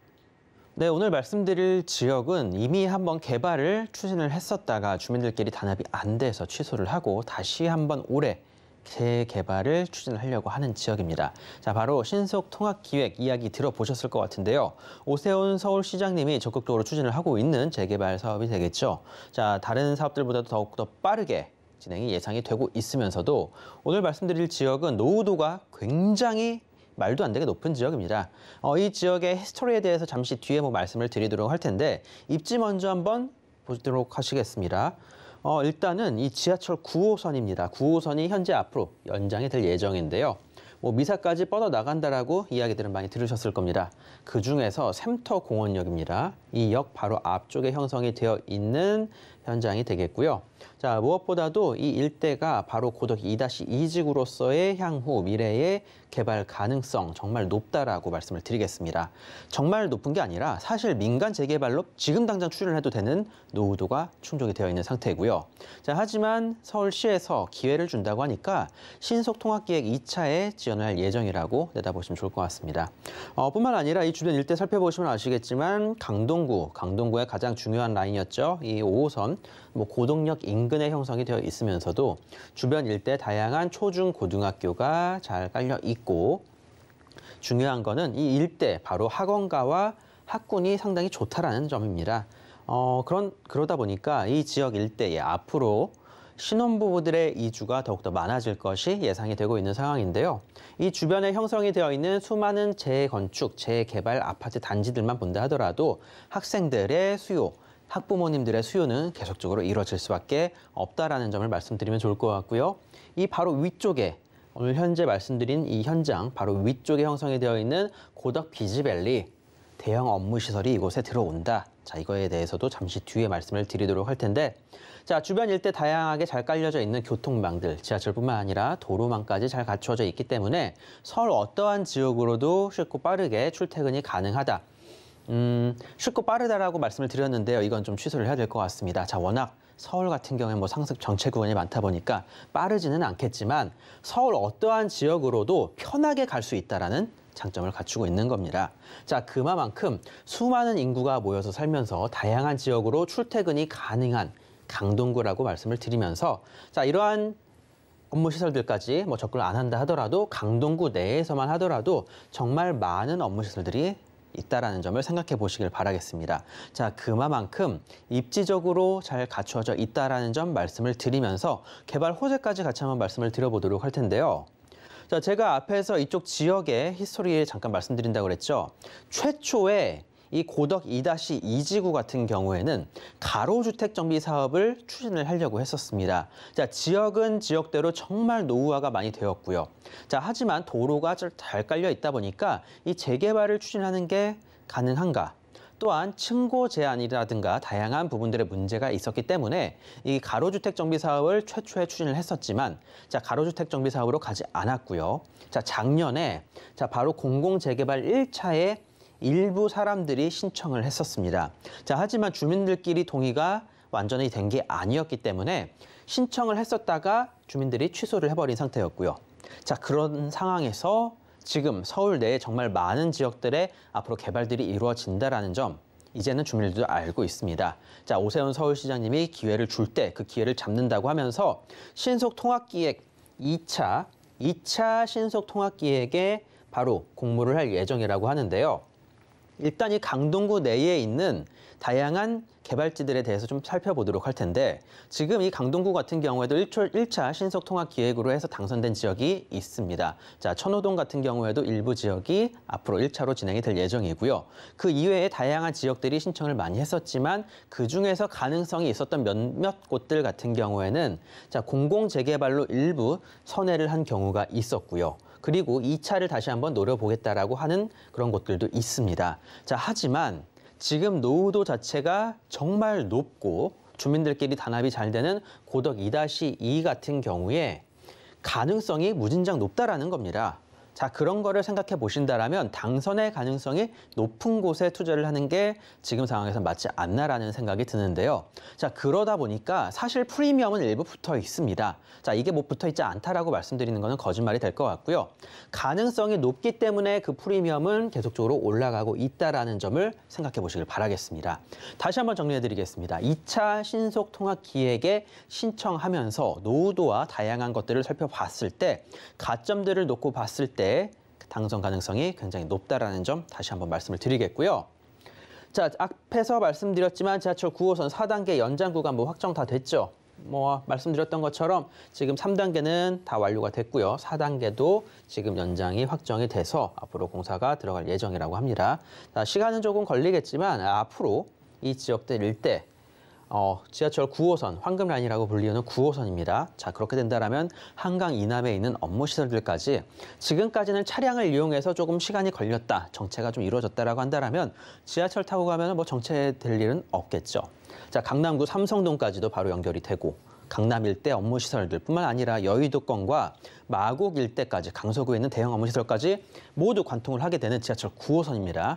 [SPEAKER 3] 네, 오늘 말씀드릴 지역은 이미 한번 개발을 추진을 했었다가 주민들끼리 단합이 안 돼서 취소를 하고 다시 한번 올해 재개발을 추진하려고 하는 지역입니다. 자, 바로 신속 통합 기획 이야기 들어보셨을 것 같은데요. 오세훈 서울시장님이 적극적으로 추진을 하고 있는 재개발 사업이 되겠죠. 자, 다른 사업들보다도 더욱더 빠르게 진행이 예상이 되고 있으면서도 오늘 말씀드릴 지역은 노후도가 굉장히 말도 안 되게 높은 지역입니다. 어, 이 지역의 히스토리에 대해서 잠시 뒤에 뭐 말씀을 드리도록 할 텐데 입지 먼저 한번 보도록 하시겠습니다. 어, 일단은 이 지하철 9호선입니다. 9호선이 현재 앞으로 연장이 될 예정인데요. 뭐 미사까지 뻗어 나간다라고 이야기들을 많이 들으셨을 겁니다. 그 중에서 샘터 공원역입니다. 이 역 바로 앞쪽에 형성이 되어 있는 현장이 되겠고요. 자, 무엇보다도 이 일대가 바로 고덕 2-2직으로서의 향후 미래의 개발 가능성 정말 높다라고 말씀을 드리겠습니다. 정말 높은 게 아니라 사실 민간 재개발로 지금 당장 출연을 해도 되는 노후도가 충족이 되어 있는 상태고요. 자, 하지만 서울시에서 기회를 준다고 하니까 신속통합기획 2차에 지원을 할 예정이라고 내다보시면 좋을 것 같습니다. 어, 뿐만 아니라 이 주변 일대 살펴보시면 아시겠지만 강동구, 강동구의 가장 중요한 라인이었죠. 이 5호선 것처럼 뭐 고동력 인근에 형성이 되어 있으면서도 주변 일대 다양한 초중 고등학교가 잘 깔려 있고 중요한 거는 이 일대 바로 학원가와 학군이 상당히 좋다라는 점입니다. 어, 그런 그러다 보니까 이 지역 일대에 앞으로 신혼부부들의 이주가 더욱더 많아질 것이 예상이 되고 있는 상황인데요. 이 주변에 형성이 되어 있는 수많은 재건축, 재개발 아파트 단지들만 본다 하더라도 학생들의 수요, 학부모님들의 수요는 계속적으로 이뤄질 수밖에 없다라는 점을 말씀드리면 좋을 것 같고요. 이 바로 위쪽에 오늘 현재 말씀드린 이 현장 바로 위쪽에 형성이 되어 있는 고덕 비즈밸리 대형 업무 시설이 이곳에 들어온다. 자, 이거에 대해서도 잠시 뒤에 말씀을 드리도록 할 텐데, 자, 주변 일대 다양하게 잘 깔려져 있는 교통망들, 지하철뿐만 아니라 도로망까지 잘갖추어져 있기 때문에 서울 어떠한 지역으로도 쉽고 빠르게 출퇴근이 가능하다. 음, 쉽고 빠르다라고 말씀을 드렸는데요. 이건 좀 취소를 해야 될 것 같습니다. 자, 워낙 서울 같은 경우에 뭐 상습 정체 구간이 많다 보니까 빠르지는 않겠지만 서울 어떠한 지역으로도 편하게 갈 수 있다라는 장점을 갖추고 있는 겁니다. 자, 그만큼 수많은 인구가 모여서 살면서 다양한 지역으로 출퇴근이 가능한 강동구라고 말씀을 드리면서 자, 이러한 업무 시설들까지 뭐 접근을 안 한다 하더라도 강동구 내에서만 하더라도 정말 많은 업무 시설들이 있다라는 점을 생각해 보시길 바라겠습니다. 자, 그마만큼 입지적으로 잘 갖추어져 있다라는 점 말씀을 드리면서 개발 호재까지 같이 한번 말씀을 드려보도록 할 텐데요. 자, 제가 앞에서 이쪽 지역의 히스토리를 잠깐 말씀드린다고 그랬죠. 최초의 이 고덕 2-2지구 같은 경우에는 가로주택 정비 사업을 추진을 하려고 했었습니다. 자, 지역은 지역대로 정말 노후화가 많이 되었고요. 자, 하지만 도로가 잘 깔려 있다 보니까 이 재개발을 추진하는 게 가능한가? 또한 층고 제한이라든가 다양한 부분들의 문제가 있었기 때문에 이 가로주택 정비 사업을 최초에 추진을 했었지만 자 가로주택 정비 사업으로 가지 않았고요. 자 작년에 자 바로 공공 재개발 1차에 일부 사람들이 신청을 했었습니다. 자, 하지만 주민들끼리 동의가 완전히 된 게 아니었기 때문에 신청을 했었다가 주민들이 취소를 해버린 상태였고요. 자, 그런 상황에서 지금 서울 내에 정말 많은 지역들에 앞으로 개발들이 이루어진다라는 점 이제는 주민들도 알고 있습니다. 자, 오세훈 서울시장님이 기회를 줄 때 그 기회를 잡는다고 하면서 신속 통합 기획 2차 2차 신속 통합 기획에 바로 공모를 할 예정이라고 하는데요. 일단 이 강동구 내에 있는 다양한 개발지들에 대해서 좀 살펴보도록 할 텐데 지금 이 강동구 같은 경우에도 1초, 1차 신속통합 기획으로 해서 당선된 지역이 있습니다. 자, 천호동 같은 경우에도 일부 지역이 앞으로 1차로 진행이 될 예정이고요. 그 이외에 다양한 지역들이 신청을 많이 했었지만 그중에서 가능성이 있었던 몇몇 곳들 같은 경우에는 자, 공공재개발로 일부 선회를 한 경우가 있었고요. 그리고 2차를 다시 한번 노려보겠다라고 하는 그런 것들도 있습니다. 자, 하지만 지금 노후도 자체가 정말 높고 주민들끼리 단합이 잘 되는 고덕 2-2 같은 경우에 가능성이 무진장 높다라는 겁니다. 자, 그런 거를 생각해 보신다라면 당선의 가능성이 높은 곳에 투자를 하는 게 지금 상황에서 맞지 않나라는 생각이 드는데요. 자, 그러다 보니까 사실 프리미엄은 일부 붙어 있습니다. 자, 이게 뭐 붙어 있지 않다라고 말씀드리는 거는 거짓말이 될 것 같고요. 가능성이 높기 때문에 그 프리미엄은 계속적으로 올라가고 있다라는 점을 생각해 보시길 바라겠습니다. 다시 한번 정리해 드리겠습니다. 2차 신속 통합 기획에 신청하면서 노후도와 다양한 것들을 살펴봤을 때 가점들을 놓고 봤을 때때 당선 가능성이 굉장히 높다라는 점 다시 한번 말씀을 드리겠고요. 자, 앞에서 말씀드렸지만 지하철 9호선 4단계 연장 구간 뭐 확정 다 됐죠. 뭐 말씀드렸던 것처럼 지금 3단계는 다 완료가 됐고요. 4단계도 지금 연장이 확정이 돼서 앞으로 공사가 들어갈 예정이라고 합니다. 자, 시간은 조금 걸리겠지만 앞으로 이 지역들 일대 어, 지하철 9호선 황금라인이라고 불리우는 9호선입니다. 자 그렇게 된다면 한강 이남에 있는 업무 시설들까지 지금까지는 차량을 이용해서 조금 시간이 걸렸다, 정체가 좀 이루어졌다라고 한다면 지하철 타고 가면 뭐 정체될 일은 없겠죠. 자 강남구 삼성동까지도 바로 연결이 되고 강남 일대 업무 시설들뿐만 아니라 여의도권과 마곡 일대까지 강서구에 있는 대형 업무 시설까지 모두 관통을 하게 되는 지하철 9호선입니다.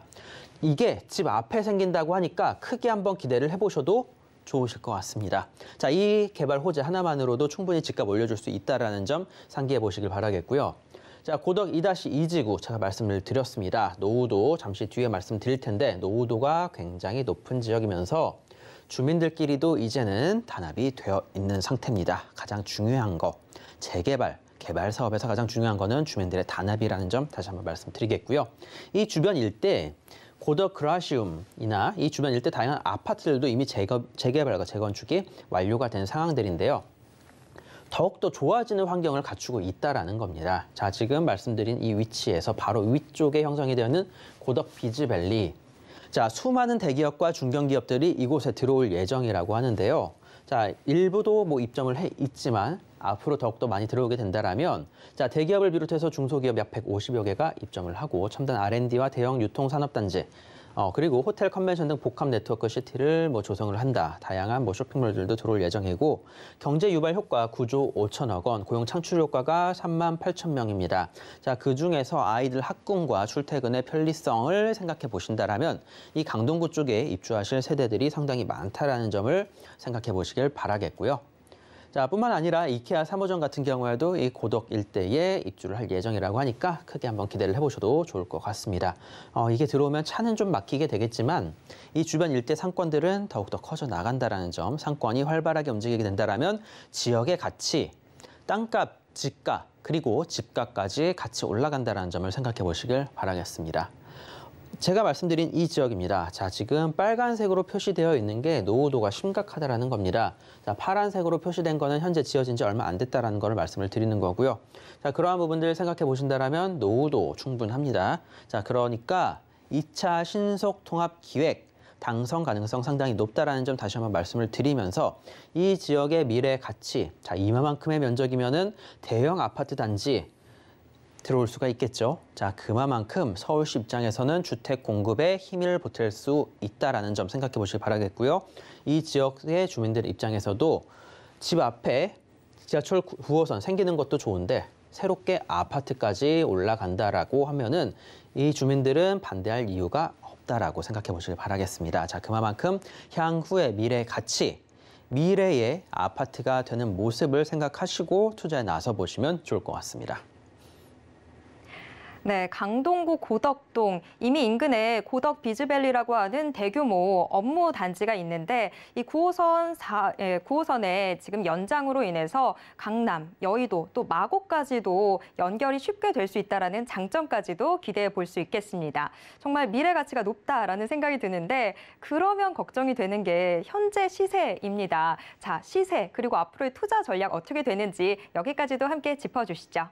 [SPEAKER 3] 이게 집 앞에 생긴다고 하니까 크게 한번 기대를 해보셔도 좋으실 것 같습니다. 자, 이 개발 호재 하나만으로도 충분히 집값 올려줄 수있다는점 상기해 보시길 바라겠고요. 자, 고덕 2-2지구 제가 말씀을 드렸습니다. 노후도 잠시 뒤에 말씀드릴 텐데 노후도가 굉장히 높은 지역이면서 주민들끼리도 이제는 단합이 되어 있는 상태입니다. 가장 중요한 거 재개발 개발 사업에서 가장 중요한 거는 주민들의 단합이라는 점 다시 한번 말씀드리겠고요. 이 주변 일대 에 고더그라시움이나 이 주변 일대 다양한 아파트들도 이미 재개발과 재건축이 완료가 된 상황들인데요. 더욱더 좋아지는 환경을 갖추고 있다는 겁니다. 자, 지금 말씀드린 이 위치에서 바로 위쪽에 형성이 되는 고덕 비즈밸리. 자, 수많은 대기업과 중견기업들이 이곳에 들어올 예정이라고 하는데요. 자, 일부도 뭐 입점을 해 있지만 앞으로 더욱더 많이 들어오게 된다라면 자 대기업을 비롯해서 중소기업 약 150여 개가 입점을 하고 첨단 R&D와 대형 유통 산업단지 어, 그리고 호텔 컨벤션 등 복합 네트워크 시티를 뭐 조성을 한다. 다양한 뭐 쇼핑몰들도 들어올 예정이고 경제 유발 효과 9조 5천억 원, 고용 창출 효과가 3만 8천 명입니다. 자, 그 중에서 아이들 학군과 출퇴근의 편리성을 생각해 보신다라면 이 강동구 쪽에 입주하실 세대들이 상당히 많다라는 점을 생각해 보시길 바라겠고요. 자, 뿐만 아니라 이케아 3호점 같은 경우에도 이 고덕 일대에 입주를 할 예정이라고 하니까 크게 한번 기대를 해보셔도 좋을 것 같습니다. 어, 이게 들어오면 차는 좀 막히게 되겠지만 이 주변 일대 상권들은 더욱더 커져 나간다라는 점, 상권이 활발하게 움직이게 된다라면 지역의 가치, 땅값, 집값, 그리고 집값까지 같이 올라간다라는 점을 생각해 보시길 바라겠습니다. 제가 말씀드린 이 지역입니다. 자, 지금 빨간색으로 표시되어 있는 게 노후도가 심각하다라는 겁니다. 자, 파란색으로 표시된 거는 현재 지어진 지 얼마 안 됐다라는 걸 말씀을 드리는 거고요. 자, 그러한 부분들 생각해 보신다라면 노후도 충분합니다. 자, 그러니까 2차 신속 통합 기획 당선 가능성 상당히 높다라는 점 다시 한번 말씀을 드리면서 이 지역의 미래 가치, 자, 이만큼의 면적이면은 대형 아파트 단지 들어올 수가 있겠죠. 자, 그만큼 서울시 입장에서는 주택 공급에 힘을 보탤 수 있다라는 점 생각해 보시길 바라겠고요. 이 지역의 주민들 입장에서도 집 앞에 지하철 9호선 생기는 것도 좋은데 새롭게 아파트까지 올라간다라고 하면은 이 주민들은 반대할 이유가 없다라고 생각해 보시길 바라겠습니다. 자, 그만큼 향후의 미래 가치 미래의 아파트가 되는 모습을 생각하시고 투자에 나서 보시면 좋을 것 같습니다.
[SPEAKER 1] 네, 강동구 고덕동 이미 인근에 고덕 비즈밸리라고 하는 대규모 업무 단지가 있는데 이 9호선 4, 예, 9호선의 지금 연장으로 인해서 강남, 여의도 또 마곡까지도 연결이 쉽게 될 수 있다라는 장점까지도 기대해 볼 수 있겠습니다. 정말 미래 가치가 높다라는 생각이 드는데 그러면 걱정이 되는 게 현재 시세입니다. 자, 시세 그리고 앞으로의 투자 전략 어떻게 되는지 여기까지도 함께 짚어주시죠.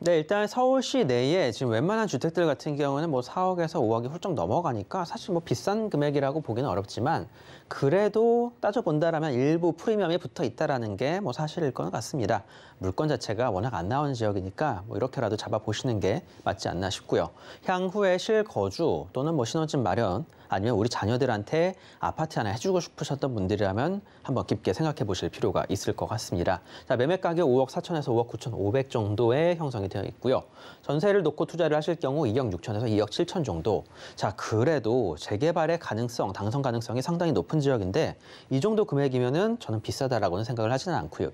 [SPEAKER 3] 네, 일단 서울시 내에 지금 웬만한 주택들 같은 경우는 뭐 4억에서 5억이 훌쩍 넘어가니까 사실 뭐 비싼 금액이라고 보기는 어렵지만 그래도 따져본다라면 일부 프리미엄이 붙어 있다라는 게 뭐 사실일 것 같습니다. 물건 자체가 워낙 안 나오는 지역이니까 뭐 이렇게라도 잡아보시는 게 맞지 않나 싶고요. 향후에 실거주 또는 뭐 신혼집 마련 아니면 우리 자녀들한테 아파트 하나 해주고 싶으셨던 분들이라면 한번 깊게 생각해 보실 필요가 있을 것 같습니다. 자, 매매 가격 5억 4천에서 5억 9천 5백 정도에 형성이 되어 있고요. 전세를 놓고 투자를 하실 경우 2억 6천에서 2억 7천 정도. 자, 그래도 재개발의 가능성, 당선 가능성이 상당히 높은 지역인데 이 정도 금액이면은 저는 비싸다라고는 생각을 하지는 않고요.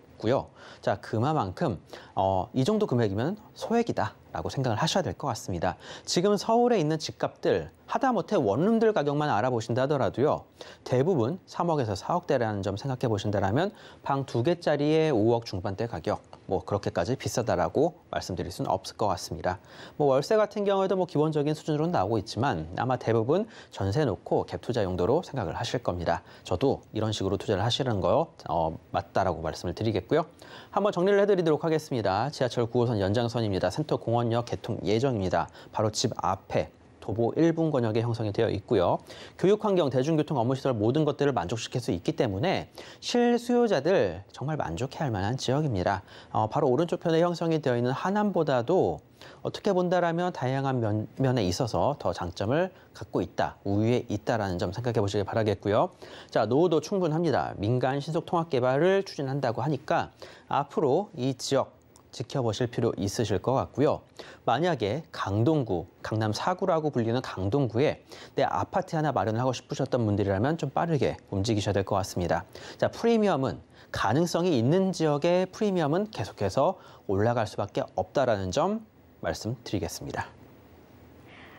[SPEAKER 3] 자, 그만큼 어, 이 정도 금액이면 소액이다라고 생각을 하셔야 될 것 같습니다. 지금 서울에 있는 집값들 하다못해 원룸들 가격만 알아보신다 하더라도요. 대부분 3억에서 4억대라는 점 생각해 보신다면 방2 개짜리에 5억 중반대 가격, 뭐 그렇게까지 비싸다라고 말씀드릴 수는 없을 것 같습니다. 뭐 월세 같은 경우에도 뭐 기본적인 수준으로 나오고 있지만 아마 대부분 전세 놓고 갭 투자 용도로 생각을 하실 겁니다. 저도 이런 식으로 투자를 하시는 거요 어, 맞다라고 말씀을 드리겠고요. 한번 정리를 해드리도록 하겠습니다. 지하철 9호선 연장선입니다. 센터 공원역 개통 예정입니다. 바로 집 앞에 도보 1분 권역에 형성이 되어 있고요. 교육 환경, 대중교통, 업무시설 모든 것들을 만족시킬 수 있기 때문에 실수요자들 정말 만족해할 만한 지역입니다. 어, 바로 오른쪽 편에 형성이 되어 있는 하남보다도 어떻게 본다라면 다양한 면, 면에 있어서 더 장점을 갖고 있다, 우위에 있다라는 점 생각해 보시길 바라겠고요. 자, 노후도 충분합니다. 민간 신속 통합 개발을 추진한다고 하니까 앞으로 이 지역 지켜보실 필요 있으실 것 같고요. 만약에 강동구, 강남 4구라고 불리는 강동구에 내 아파트 하나 마련을 하고 싶으셨던 분들이라면 좀 빠르게 움직이셔야 될 것 같습니다. 자, 프리미엄은 가능성이 있는 지역의 프리미엄은 계속해서 올라갈 수밖에 없다라는 점 말씀드리겠습니다.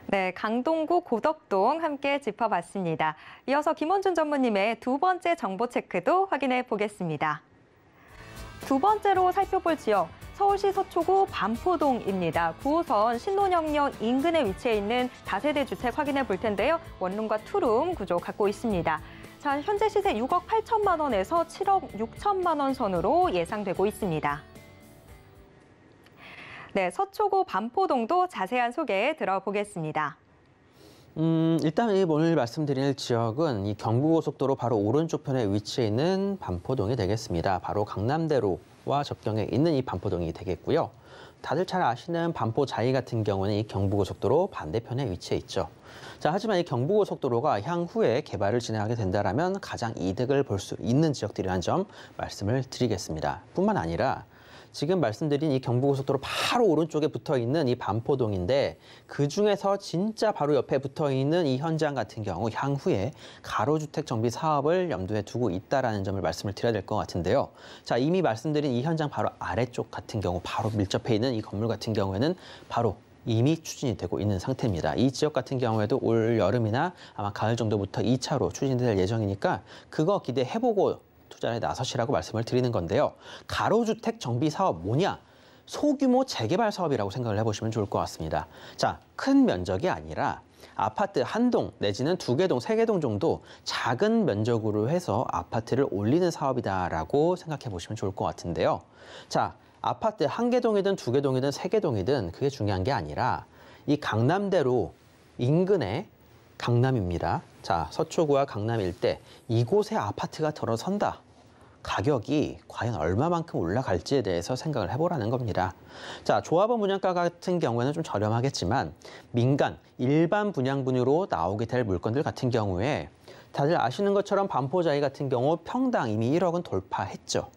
[SPEAKER 1] 네, 강동구 고덕동 함께 짚어봤습니다. 이어서 김원준 전무님의 두 번째 정보 체크도 확인해 보겠습니다. 두 번째로 살펴볼 지역, 서울시 서초구 반포동입니다. 9호선 신논영역 인근에 위치해 있는 다세대 주택 확인해 볼 텐데요. 원룸과 투룸 구조 갖고 있습니다. 자, 현재 시세 6억 8천만 원에서 7억 6천만 원 선으로 예상되고 있습니다. 네, 서초구 반포동도 자세한 소개 들어보겠습니다.
[SPEAKER 3] 음, 일단 오늘 말씀드릴 지역은 이 경부고속도로 바로 오른쪽 편에 위치해 있는 반포동이 되겠습니다. 바로 강남대로 와 접경에 있는 이 반포동이 되겠고요. 다들 잘 아시는 반포 자이 같은 경우는 이 경부고속도로 반대편에 위치해 있죠. 자, 하지만 이 경부고속도로가 향후에 개발을 진행하게 된다면 가장 이득을 볼 수 있는 지역들이라는 점 말씀을 드리겠습니다. 뿐만 아니라 지금 말씀드린 이 경부고속도로 바로 오른쪽에 붙어 있는 이 반포동인데 그 중에서 진짜 바로 옆에 붙어 있는 이 현장 같은 경우 향후에 가로주택 정비 사업을 염두에 두고 있다라는 점을 말씀을 드려야 될 것 같은데요. 자 이미 말씀드린 이 현장 바로 아래쪽 같은 경우 바로 밀접해 있는 이 건물 같은 경우에는 바로 이미 추진이 되고 있는 상태입니다. 이 지역 같은 경우에도 올 여름이나 아마 가을 정도부터 2차로 추진될 예정이니까 그거 기대해보고 투자에 나서시라고 말씀을 드리는 건데요. 가로주택 정비 사업 뭐냐? 소규모 재개발 사업이라고 생각을 해보시면 좋을 것 같습니다. 자, 큰 면적이 아니라 아파트 한 동 내지는 두 개 동, 세 개 동 정도 작은 면적으로 해서 아파트를 올리는 사업이다라고 생각해 보시면 좋을 것 같은데요. 자, 아파트 한 개 동이든 두 개 동이든 세 개 동이든 그게 중요한 게 아니라 이 강남대로 인근에 강남입니다. 자, 서초구와 강남 일대 이곳에 아파트가 들어선다. 가격이 과연 얼마만큼 올라갈지에 대해서 생각을 해보라는 겁니다. 자, 조합원 분양가 같은 경우에는 좀 저렴하겠지만 민간, 일반 분양분으로 나오게 될 물건들 같은 경우에 다들 아시는 것처럼 반포자이 같은 경우 평당 이미 1억은 돌파했죠.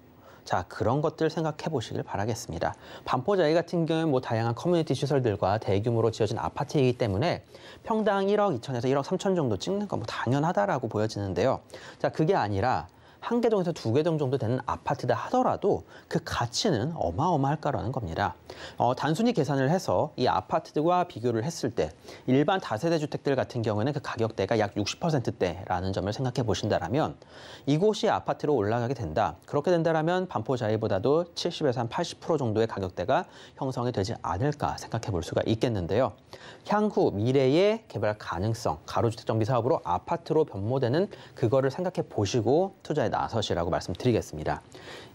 [SPEAKER 3] 자 그런 것들 생각해 보시길 바라겠습니다. 반포자이 같은 경우는 뭐 다양한 커뮤니티 시설들과 대규모로 지어진 아파트이기 때문에 평당 1억 2천에서 1억 3천 정도 찍는 건 뭐 당연하다라고 보여지는데요. 자 그게 아니라 한 개동에서 두 개동 정도 되는 아파트다 하더라도 그 가치는 어마어마할까라는 겁니다. 어, 단순히 계산을 해서 이 아파트들과 비교를 했을 때 일반 다세대 주택들 같은 경우에는 그 가격대가 약 60%대라는 점을 생각해 보신다면 이곳이 아파트로 올라가게 된다. 그렇게 된다면 반포 자이보다도 70에서 한 80% 정도의 가격대가 형성이 되지 않을까 생각해 볼 수가 있겠는데요. 향후 미래의 개발 가능성 가로주택 정비 사업으로 아파트로 변모되는 그거를 생각해 보시고 투자해 나서시라고 말씀드리겠습니다.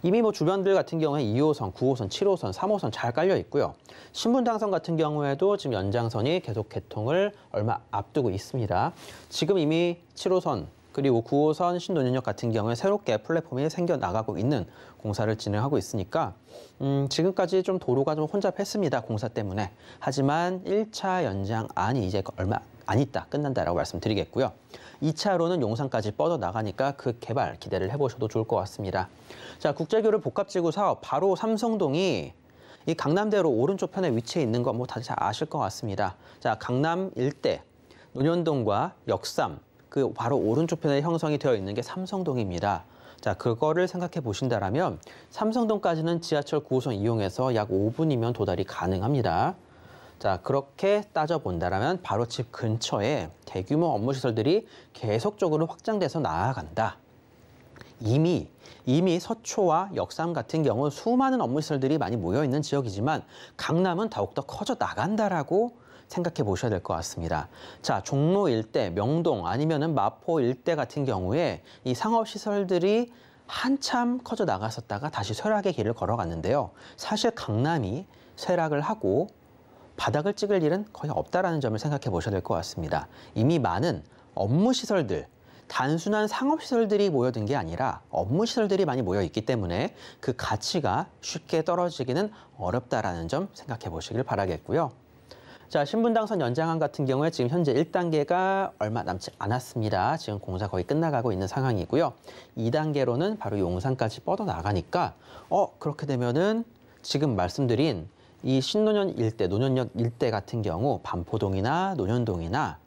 [SPEAKER 3] 이미 뭐 주변들 같은 경우에 2호선, 9호선, 7호선, 3호선 잘 깔려 있고요. 신분당선 같은 경우에도 지금 연장선이 계속 개통을 얼마 앞두고 있습니다. 지금 이미 7호선 그리고 9호선 신논현역 같은 경우에 새롭게 플랫폼이 생겨나가고 있는 공사를 진행하고 있으니까 음, 지금까지 좀 도로가 좀 혼잡했습니다. 공사 때문에. 하지만 1차 연장안이 이제 얼마 안 있다 끝난다라고 말씀드리겠고요. 2차로는 용산까지 뻗어나가니까 그 개발 기대를 해보셔도 좋을 것 같습니다. 자, 국제교류 복합지구 사업 바로 삼성동이 이 강남대로 오른쪽 편에 위치해 있는 거 뭐 다들 잘 아실 것 같습니다. 자, 강남 일대 논현동과 역삼 그 바로 오른쪽 편에 형성이 되어 있는 게 삼성동입니다. 자, 그거를 생각해 보신다라면 삼성동까지는 지하철 9호선 이용해서 약 5분이면 도달이 가능합니다. 자, 그렇게 따져본다라면 바로 집 근처에 대규모 업무시설들이 계속적으로 확장돼서 나아간다. 이미 이미 서초와 역삼 같은 경우 수많은 업무시설들이 많이 모여 있는 지역이지만 강남은 더욱더 커져 나간다라고 생각해 보셔야 될 것 같습니다. 자, 종로 일대, 명동 아니면 마포 일대 같은 경우에 이 상업 시설들이 한참 커져 나갔었다가 다시 쇠락의 길을 걸어갔는데요. 사실 강남이 쇠락을 하고 바닥을 찍을 일은 거의 없다라는 점을 생각해 보셔야 될 것 같습니다. 이미 많은 업무 시설들, 단순한 상업 시설들이 모여든 게 아니라 업무 시설들이 많이 모여 있기 때문에 그 가치가 쉽게 떨어지기는 어렵다라는 점 생각해 보시길 바라겠고요. 자, 신분당선 연장안 같은 경우에 지금 현재 1단계가 얼마 남지 않았습니다. 지금 공사 거의 끝나가고 있는 상황이고요. 2단계로는 바로 용산까지 뻗어나가니까, 어, 그렇게 되면은 지금 말씀드린 이 신논현 일대, 논현역 일대 같은 경우 반포동이나 논현동이나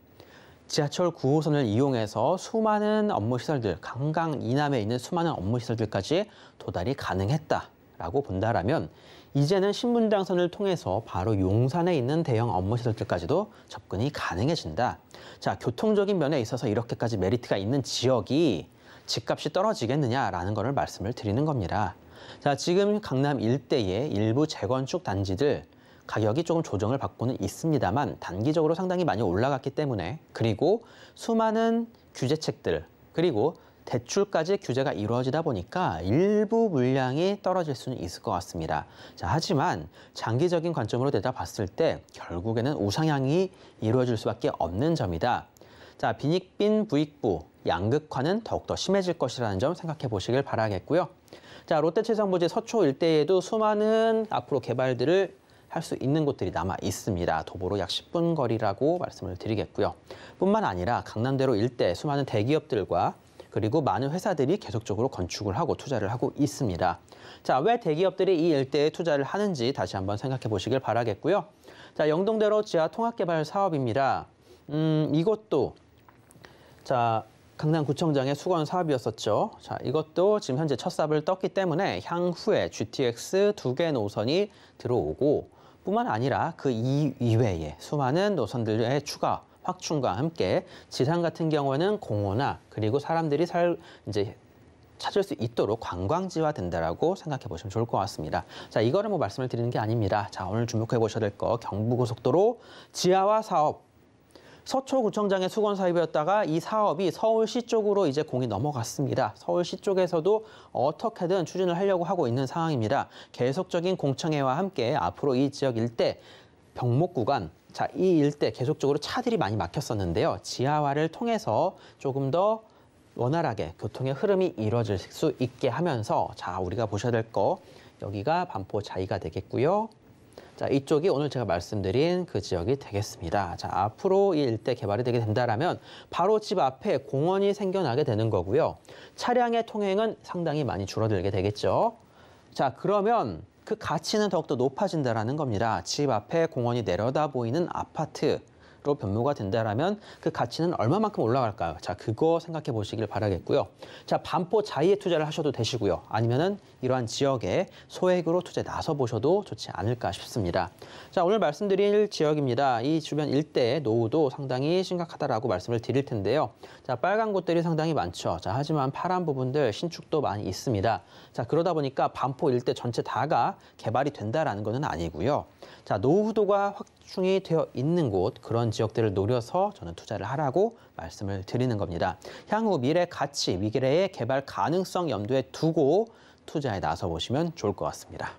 [SPEAKER 3] 지하철 9호선을 이용해서 수많은 업무 시설들, 강강 이남에 있는 수많은 업무 시설들까지 도달이 가능했다라고 본다라면 이제는 신분당선을 통해서 바로 용산에 있는 대형 업무 시설들까지도 접근이 가능해진다. 자, 교통적인 면에 있어서 이렇게까지 메리트가 있는 지역이 집값이 떨어지겠느냐라는 것을 말씀을 드리는 겁니다. 자, 지금 강남 일대의 일부 재건축 단지들 가격이 조금 조정을 받고는 있습니다만 단기적으로 상당히 많이 올라갔기 때문에 그리고 수많은 규제책들 그리고 대출까지 규제가 이루어지다 보니까 일부 물량이 떨어질 수는 있을 것 같습니다. 자, 하지만 장기적인 관점으로 내다봤을 때 결국에는 우상향이 이루어질 수밖에 없는 점이다. 자, 빈익빈 부익부 양극화는 더욱더 심해질 것이라는 점 생각해 보시길 바라겠고요. 자, 롯데칠성부지 서초 일대에도 수많은 앞으로 개발들을 할 수 있는 곳들이 남아 있습니다. 도보로 약 10분 거리라고 말씀을 드리겠고요. 뿐만 아니라 강남대로 일대 수많은 대기업들과 그리고 많은 회사들이 계속적으로 건축을 하고 투자를 하고 있습니다. 자, 왜 대기업들이 이 일대에 투자를 하는지 다시 한번 생각해 보시길 바라겠고요. 자, 영동대로 지하 통합개발 사업입니다. 음, 이것도 자, 강남구청장의 수건 사업이었었죠. 자, 이것도 지금 현재 첫 삽을 떴기 때문에 향후에 GTX 두 개 노선이 들어오고 뿐만 아니라 그 이외에 수많은 노선들의 추가 확충과 함께 지상 같은 경우에는 공원화 그리고 사람들이 살 이제 찾을 수 있도록 관광지화 된다라고 생각해 보시면 좋을 것 같습니다. 자, 이거를 뭐 말씀을 드리는 게 아닙니다. 자, 오늘 주목해 보셔야 될 거 경부고속도로 지하화 사업 서초구청장의 수건 사업이었다가 이 사업이 서울시 쪽으로 이제 공이 넘어갔습니다. 서울시 쪽에서도 어떻게든 추진을 하려고 하고 있는 상황입니다. 계속적인 공청회와 함께 앞으로 이 지역 일대 병목 구간 자, 이 일대 계속적으로 차들이 많이 막혔었는데요. 지하화를 통해서 조금 더 원활하게 교통의 흐름이 이루어질 수 있게 하면서 자, 우리가 보셔야 될 거 여기가 반포 자이가 되겠고요. 자, 이쪽이 오늘 제가 말씀드린 그 지역이 되겠습니다. 자, 앞으로 이 일대 개발이 되게 된다라면 바로 집 앞에 공원이 생겨나게 되는 거고요. 차량의 통행은 상당히 많이 줄어들게 되겠죠. 자, 그러면 그 가치는 더욱더 높아진다라는 겁니다. 집 앞에 공원이 내려다 보이는 아파트 로 변모가 된다라면 그 가치는 얼마만큼 올라갈까요? 자, 그거 생각해 보시길 바라겠고요. 자, 반포 자이에 투자를 하셔도 되시고요. 아니면은 이러한 지역에 소액으로 투자 나서 보셔도 좋지 않을까 싶습니다. 자, 오늘 말씀드릴 지역입니다. 이 주변 일대의 노후도 상당히 심각하다라고 말씀을 드릴 텐데요. 자, 빨간 곳들이 상당히 많죠. 자, 하지만 파란 부분들 신축도 많이 있습니다. 자, 그러다 보니까 반포 일대 전체 다가 개발이 된다라는 것은 아니고요. 자, 노후도가 확 확충이 되어 있는 곳 그런 지역들을 노려서 저는 투자를 하라고 말씀을 드리는 겁니다. 향후 미래 가치, 미래의 개발 가능성 염두에 두고 투자에 나서 보시면 좋을 것 같습니다.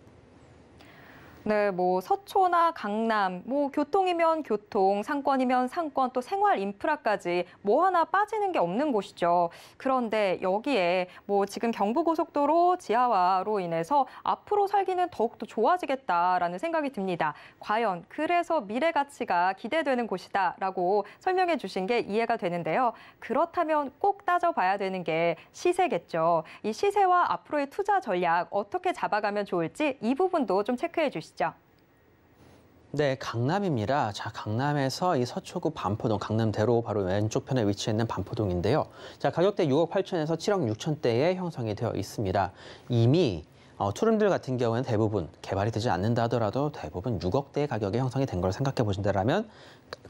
[SPEAKER 1] 네, 뭐 서초나 강남, 뭐 교통이면 교통, 상권이면 상권, 또 생활 인프라까지 뭐 하나 빠지는 게 없는 곳이죠. 그런데 여기에 뭐 지금 경부고속도로 지하화로 인해서 앞으로 살기는 더욱더 좋아지겠다라는 생각이 듭니다. 과연 그래서 미래 가치가 기대되는 곳이다라고 설명해 주신 게 이해가 되는데요. 그렇다면 꼭 따져봐야 되는 게 시세겠죠. 이 시세와 앞으로의 투자 전략 어떻게 잡아가면 좋을지 이 부분도 좀 체크해 주시죠. 보시죠.
[SPEAKER 3] 네, 강남입니다. 자, 강남에서 이 서초구 반포동, 강남대로 바로 왼쪽편에 위치해 있는 반포동인데요. 자, 가격대 6억 8천에서 7억 6천대에 형성이 되어 있습니다. 이미 어, 투룸들 같은 경우에는 대부분 개발이 되지 않는다 하더라도 대부분 6억대 가격에 형성이 된 걸 생각해 보신다면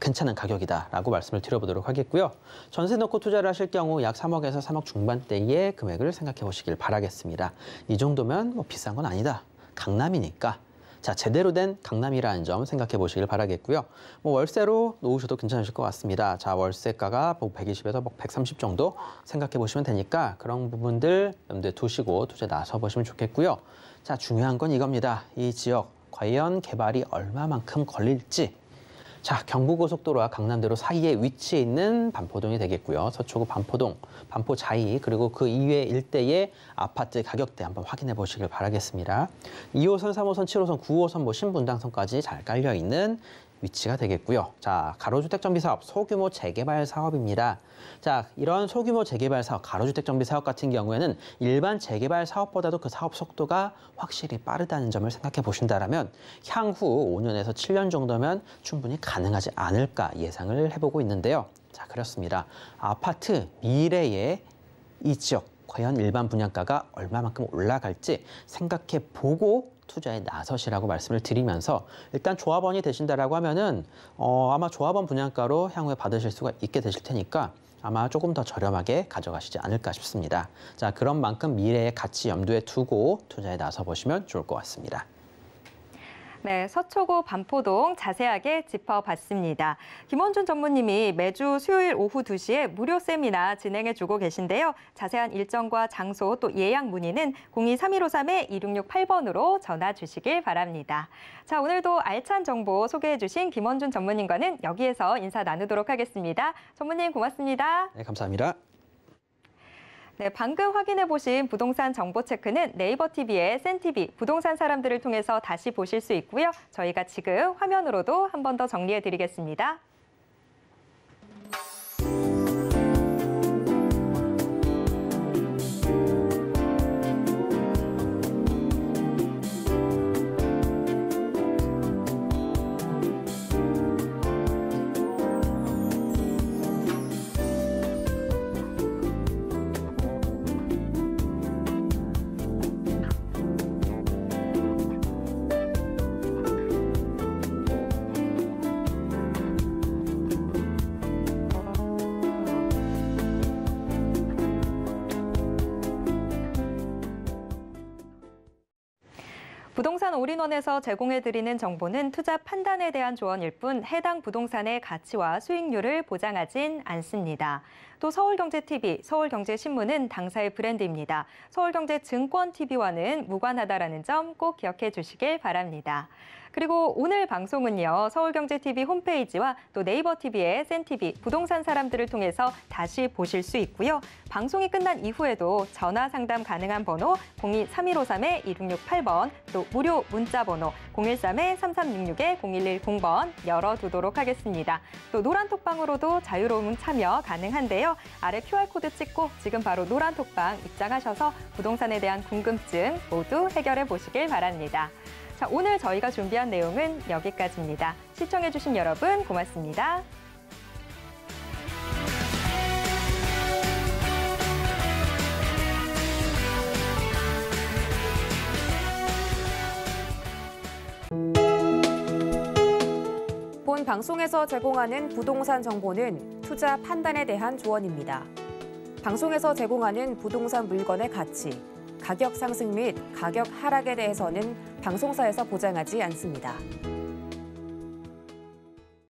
[SPEAKER 3] 괜찮은 가격이다라고 말씀을 드려보도록 하겠고요. 전세 놓고 투자를 하실 경우 약 3억에서 3억 중반대의 금액을 생각해 보시길 바라겠습니다. 이 정도면 뭐 비싼 건 아니다. 강남이니까 자, 제대로 된 강남이라는 점 생각해 보시길 바라겠고요. 뭐 월세로 놓으셔도 괜찮으실 것 같습니다. 자, 월세가가 뭐 120에서 뭐130 정도 생각해 보시면 되니까 그런 부분들 염두에 두시고 투자 나서 보시면 좋겠고요. 자, 중요한 건 이겁니다. 이 지역 과연 개발이 얼마만큼 걸릴지 자, 경부고속도로와 강남대로 사이에 위치해 있는 반포동이 되겠고요. 서초구 반포동, 반포자이, 그리고 그 이외 일대의 아파트 가격대 한번 확인해 보시길 바라겠습니다. 2호선, 3호선, 7호선, 9호선, 뭐 신분당선까지 잘 깔려 있는 위치가 되겠고요. 자, 가로주택 정비 사업 소규모 재개발 사업입니다. 자, 이런 소규모 재개발 사업, 가로주택 정비 사업 같은 경우에는 일반 재개발 사업보다도 그 사업 속도가 확실히 빠르다는 점을 생각해 보신다면 향후 5년에서 7년 정도면 충분히 가능하지 않을까 예상을 해보고 있는데요. 자, 그렇습니다. 아파트 미래의 이 지역 과연 일반 분양가가 얼마만큼 올라갈지 생각해 보고 투자에 나서시라고 말씀을 드리면서 일단 조합원이 되신다라고 하면은 어, 아마 조합원 분양가로 향후에 받으실 수가 있게 되실 테니까 아마 조금 더 저렴하게 가져가시지 않을까 싶습니다. 자, 그런 만큼 미래의 가치 염두에 두고 투자에 나서 보시면 좋을 것 같습니다.
[SPEAKER 1] 네, 서초구 반포동 자세하게 짚어봤습니다. 김원준 전무님이 매주 수요일 오후 2시에 무료 세미나 진행해주고 계신데요. 자세한 일정과 장소 또 예약 문의는 023153-2668번으로 전화 주시길 바랍니다. 자, 오늘도 알찬 정보 소개해주신 김원준 전무님과는 여기에서 인사 나누도록 하겠습니다. 전무님 고맙습니다. 네, 감사합니다. 네, 방금 확인해 보신 부동산 정보 체크는 네이버 TV의 센티비 부동산 사람들을 통해서 다시 보실 수 있고요. 저희가 지금 화면으로도 한 번 더 정리해 드리겠습니다. 올인원에서 제공해드리는 정보는 투자 판단에 대한 조언일 뿐 해당 부동산의 가치와 수익률을 보장하진 않습니다. 또 서울경제TV, 서울경제신문은 당사의 브랜드입니다. 서울경제증권TV와는 무관하다라점꼭 기억해 주시길 바랍니다. 그리고 오늘 방송은요. 서울경제TV 홈페이지와 또 네이버 TV의 센TV 부동산 사람들을 통해서 다시 보실 수 있고요. 방송이 끝난 이후에도 전화 상담 가능한 번호 0 2 3 1 5 3 2 6 6 8번또 무료 문자 번호 013-3366-0110번 열어두도록 하겠습니다. 또 노란톡방으로도 자유로운 참여 가능한데요. 아래 QR코드 찍고 지금 바로 노란톡방 입장하셔서 부동산에 대한 궁금증 모두 해결해 보시길 바랍니다. 자, 오늘 저희가 준비한 내용은 여기까지입니다. 시청해주신 여러분 고맙습니다. 방송에서 제공하는 부동산 정보는 투자 판단에 대한 조언입니다. 방송에서 제공하는 부동산 물건의 가치, 가격 상승 및 가격 하락에 대해서는 방송사에서 보장하지 않습니다.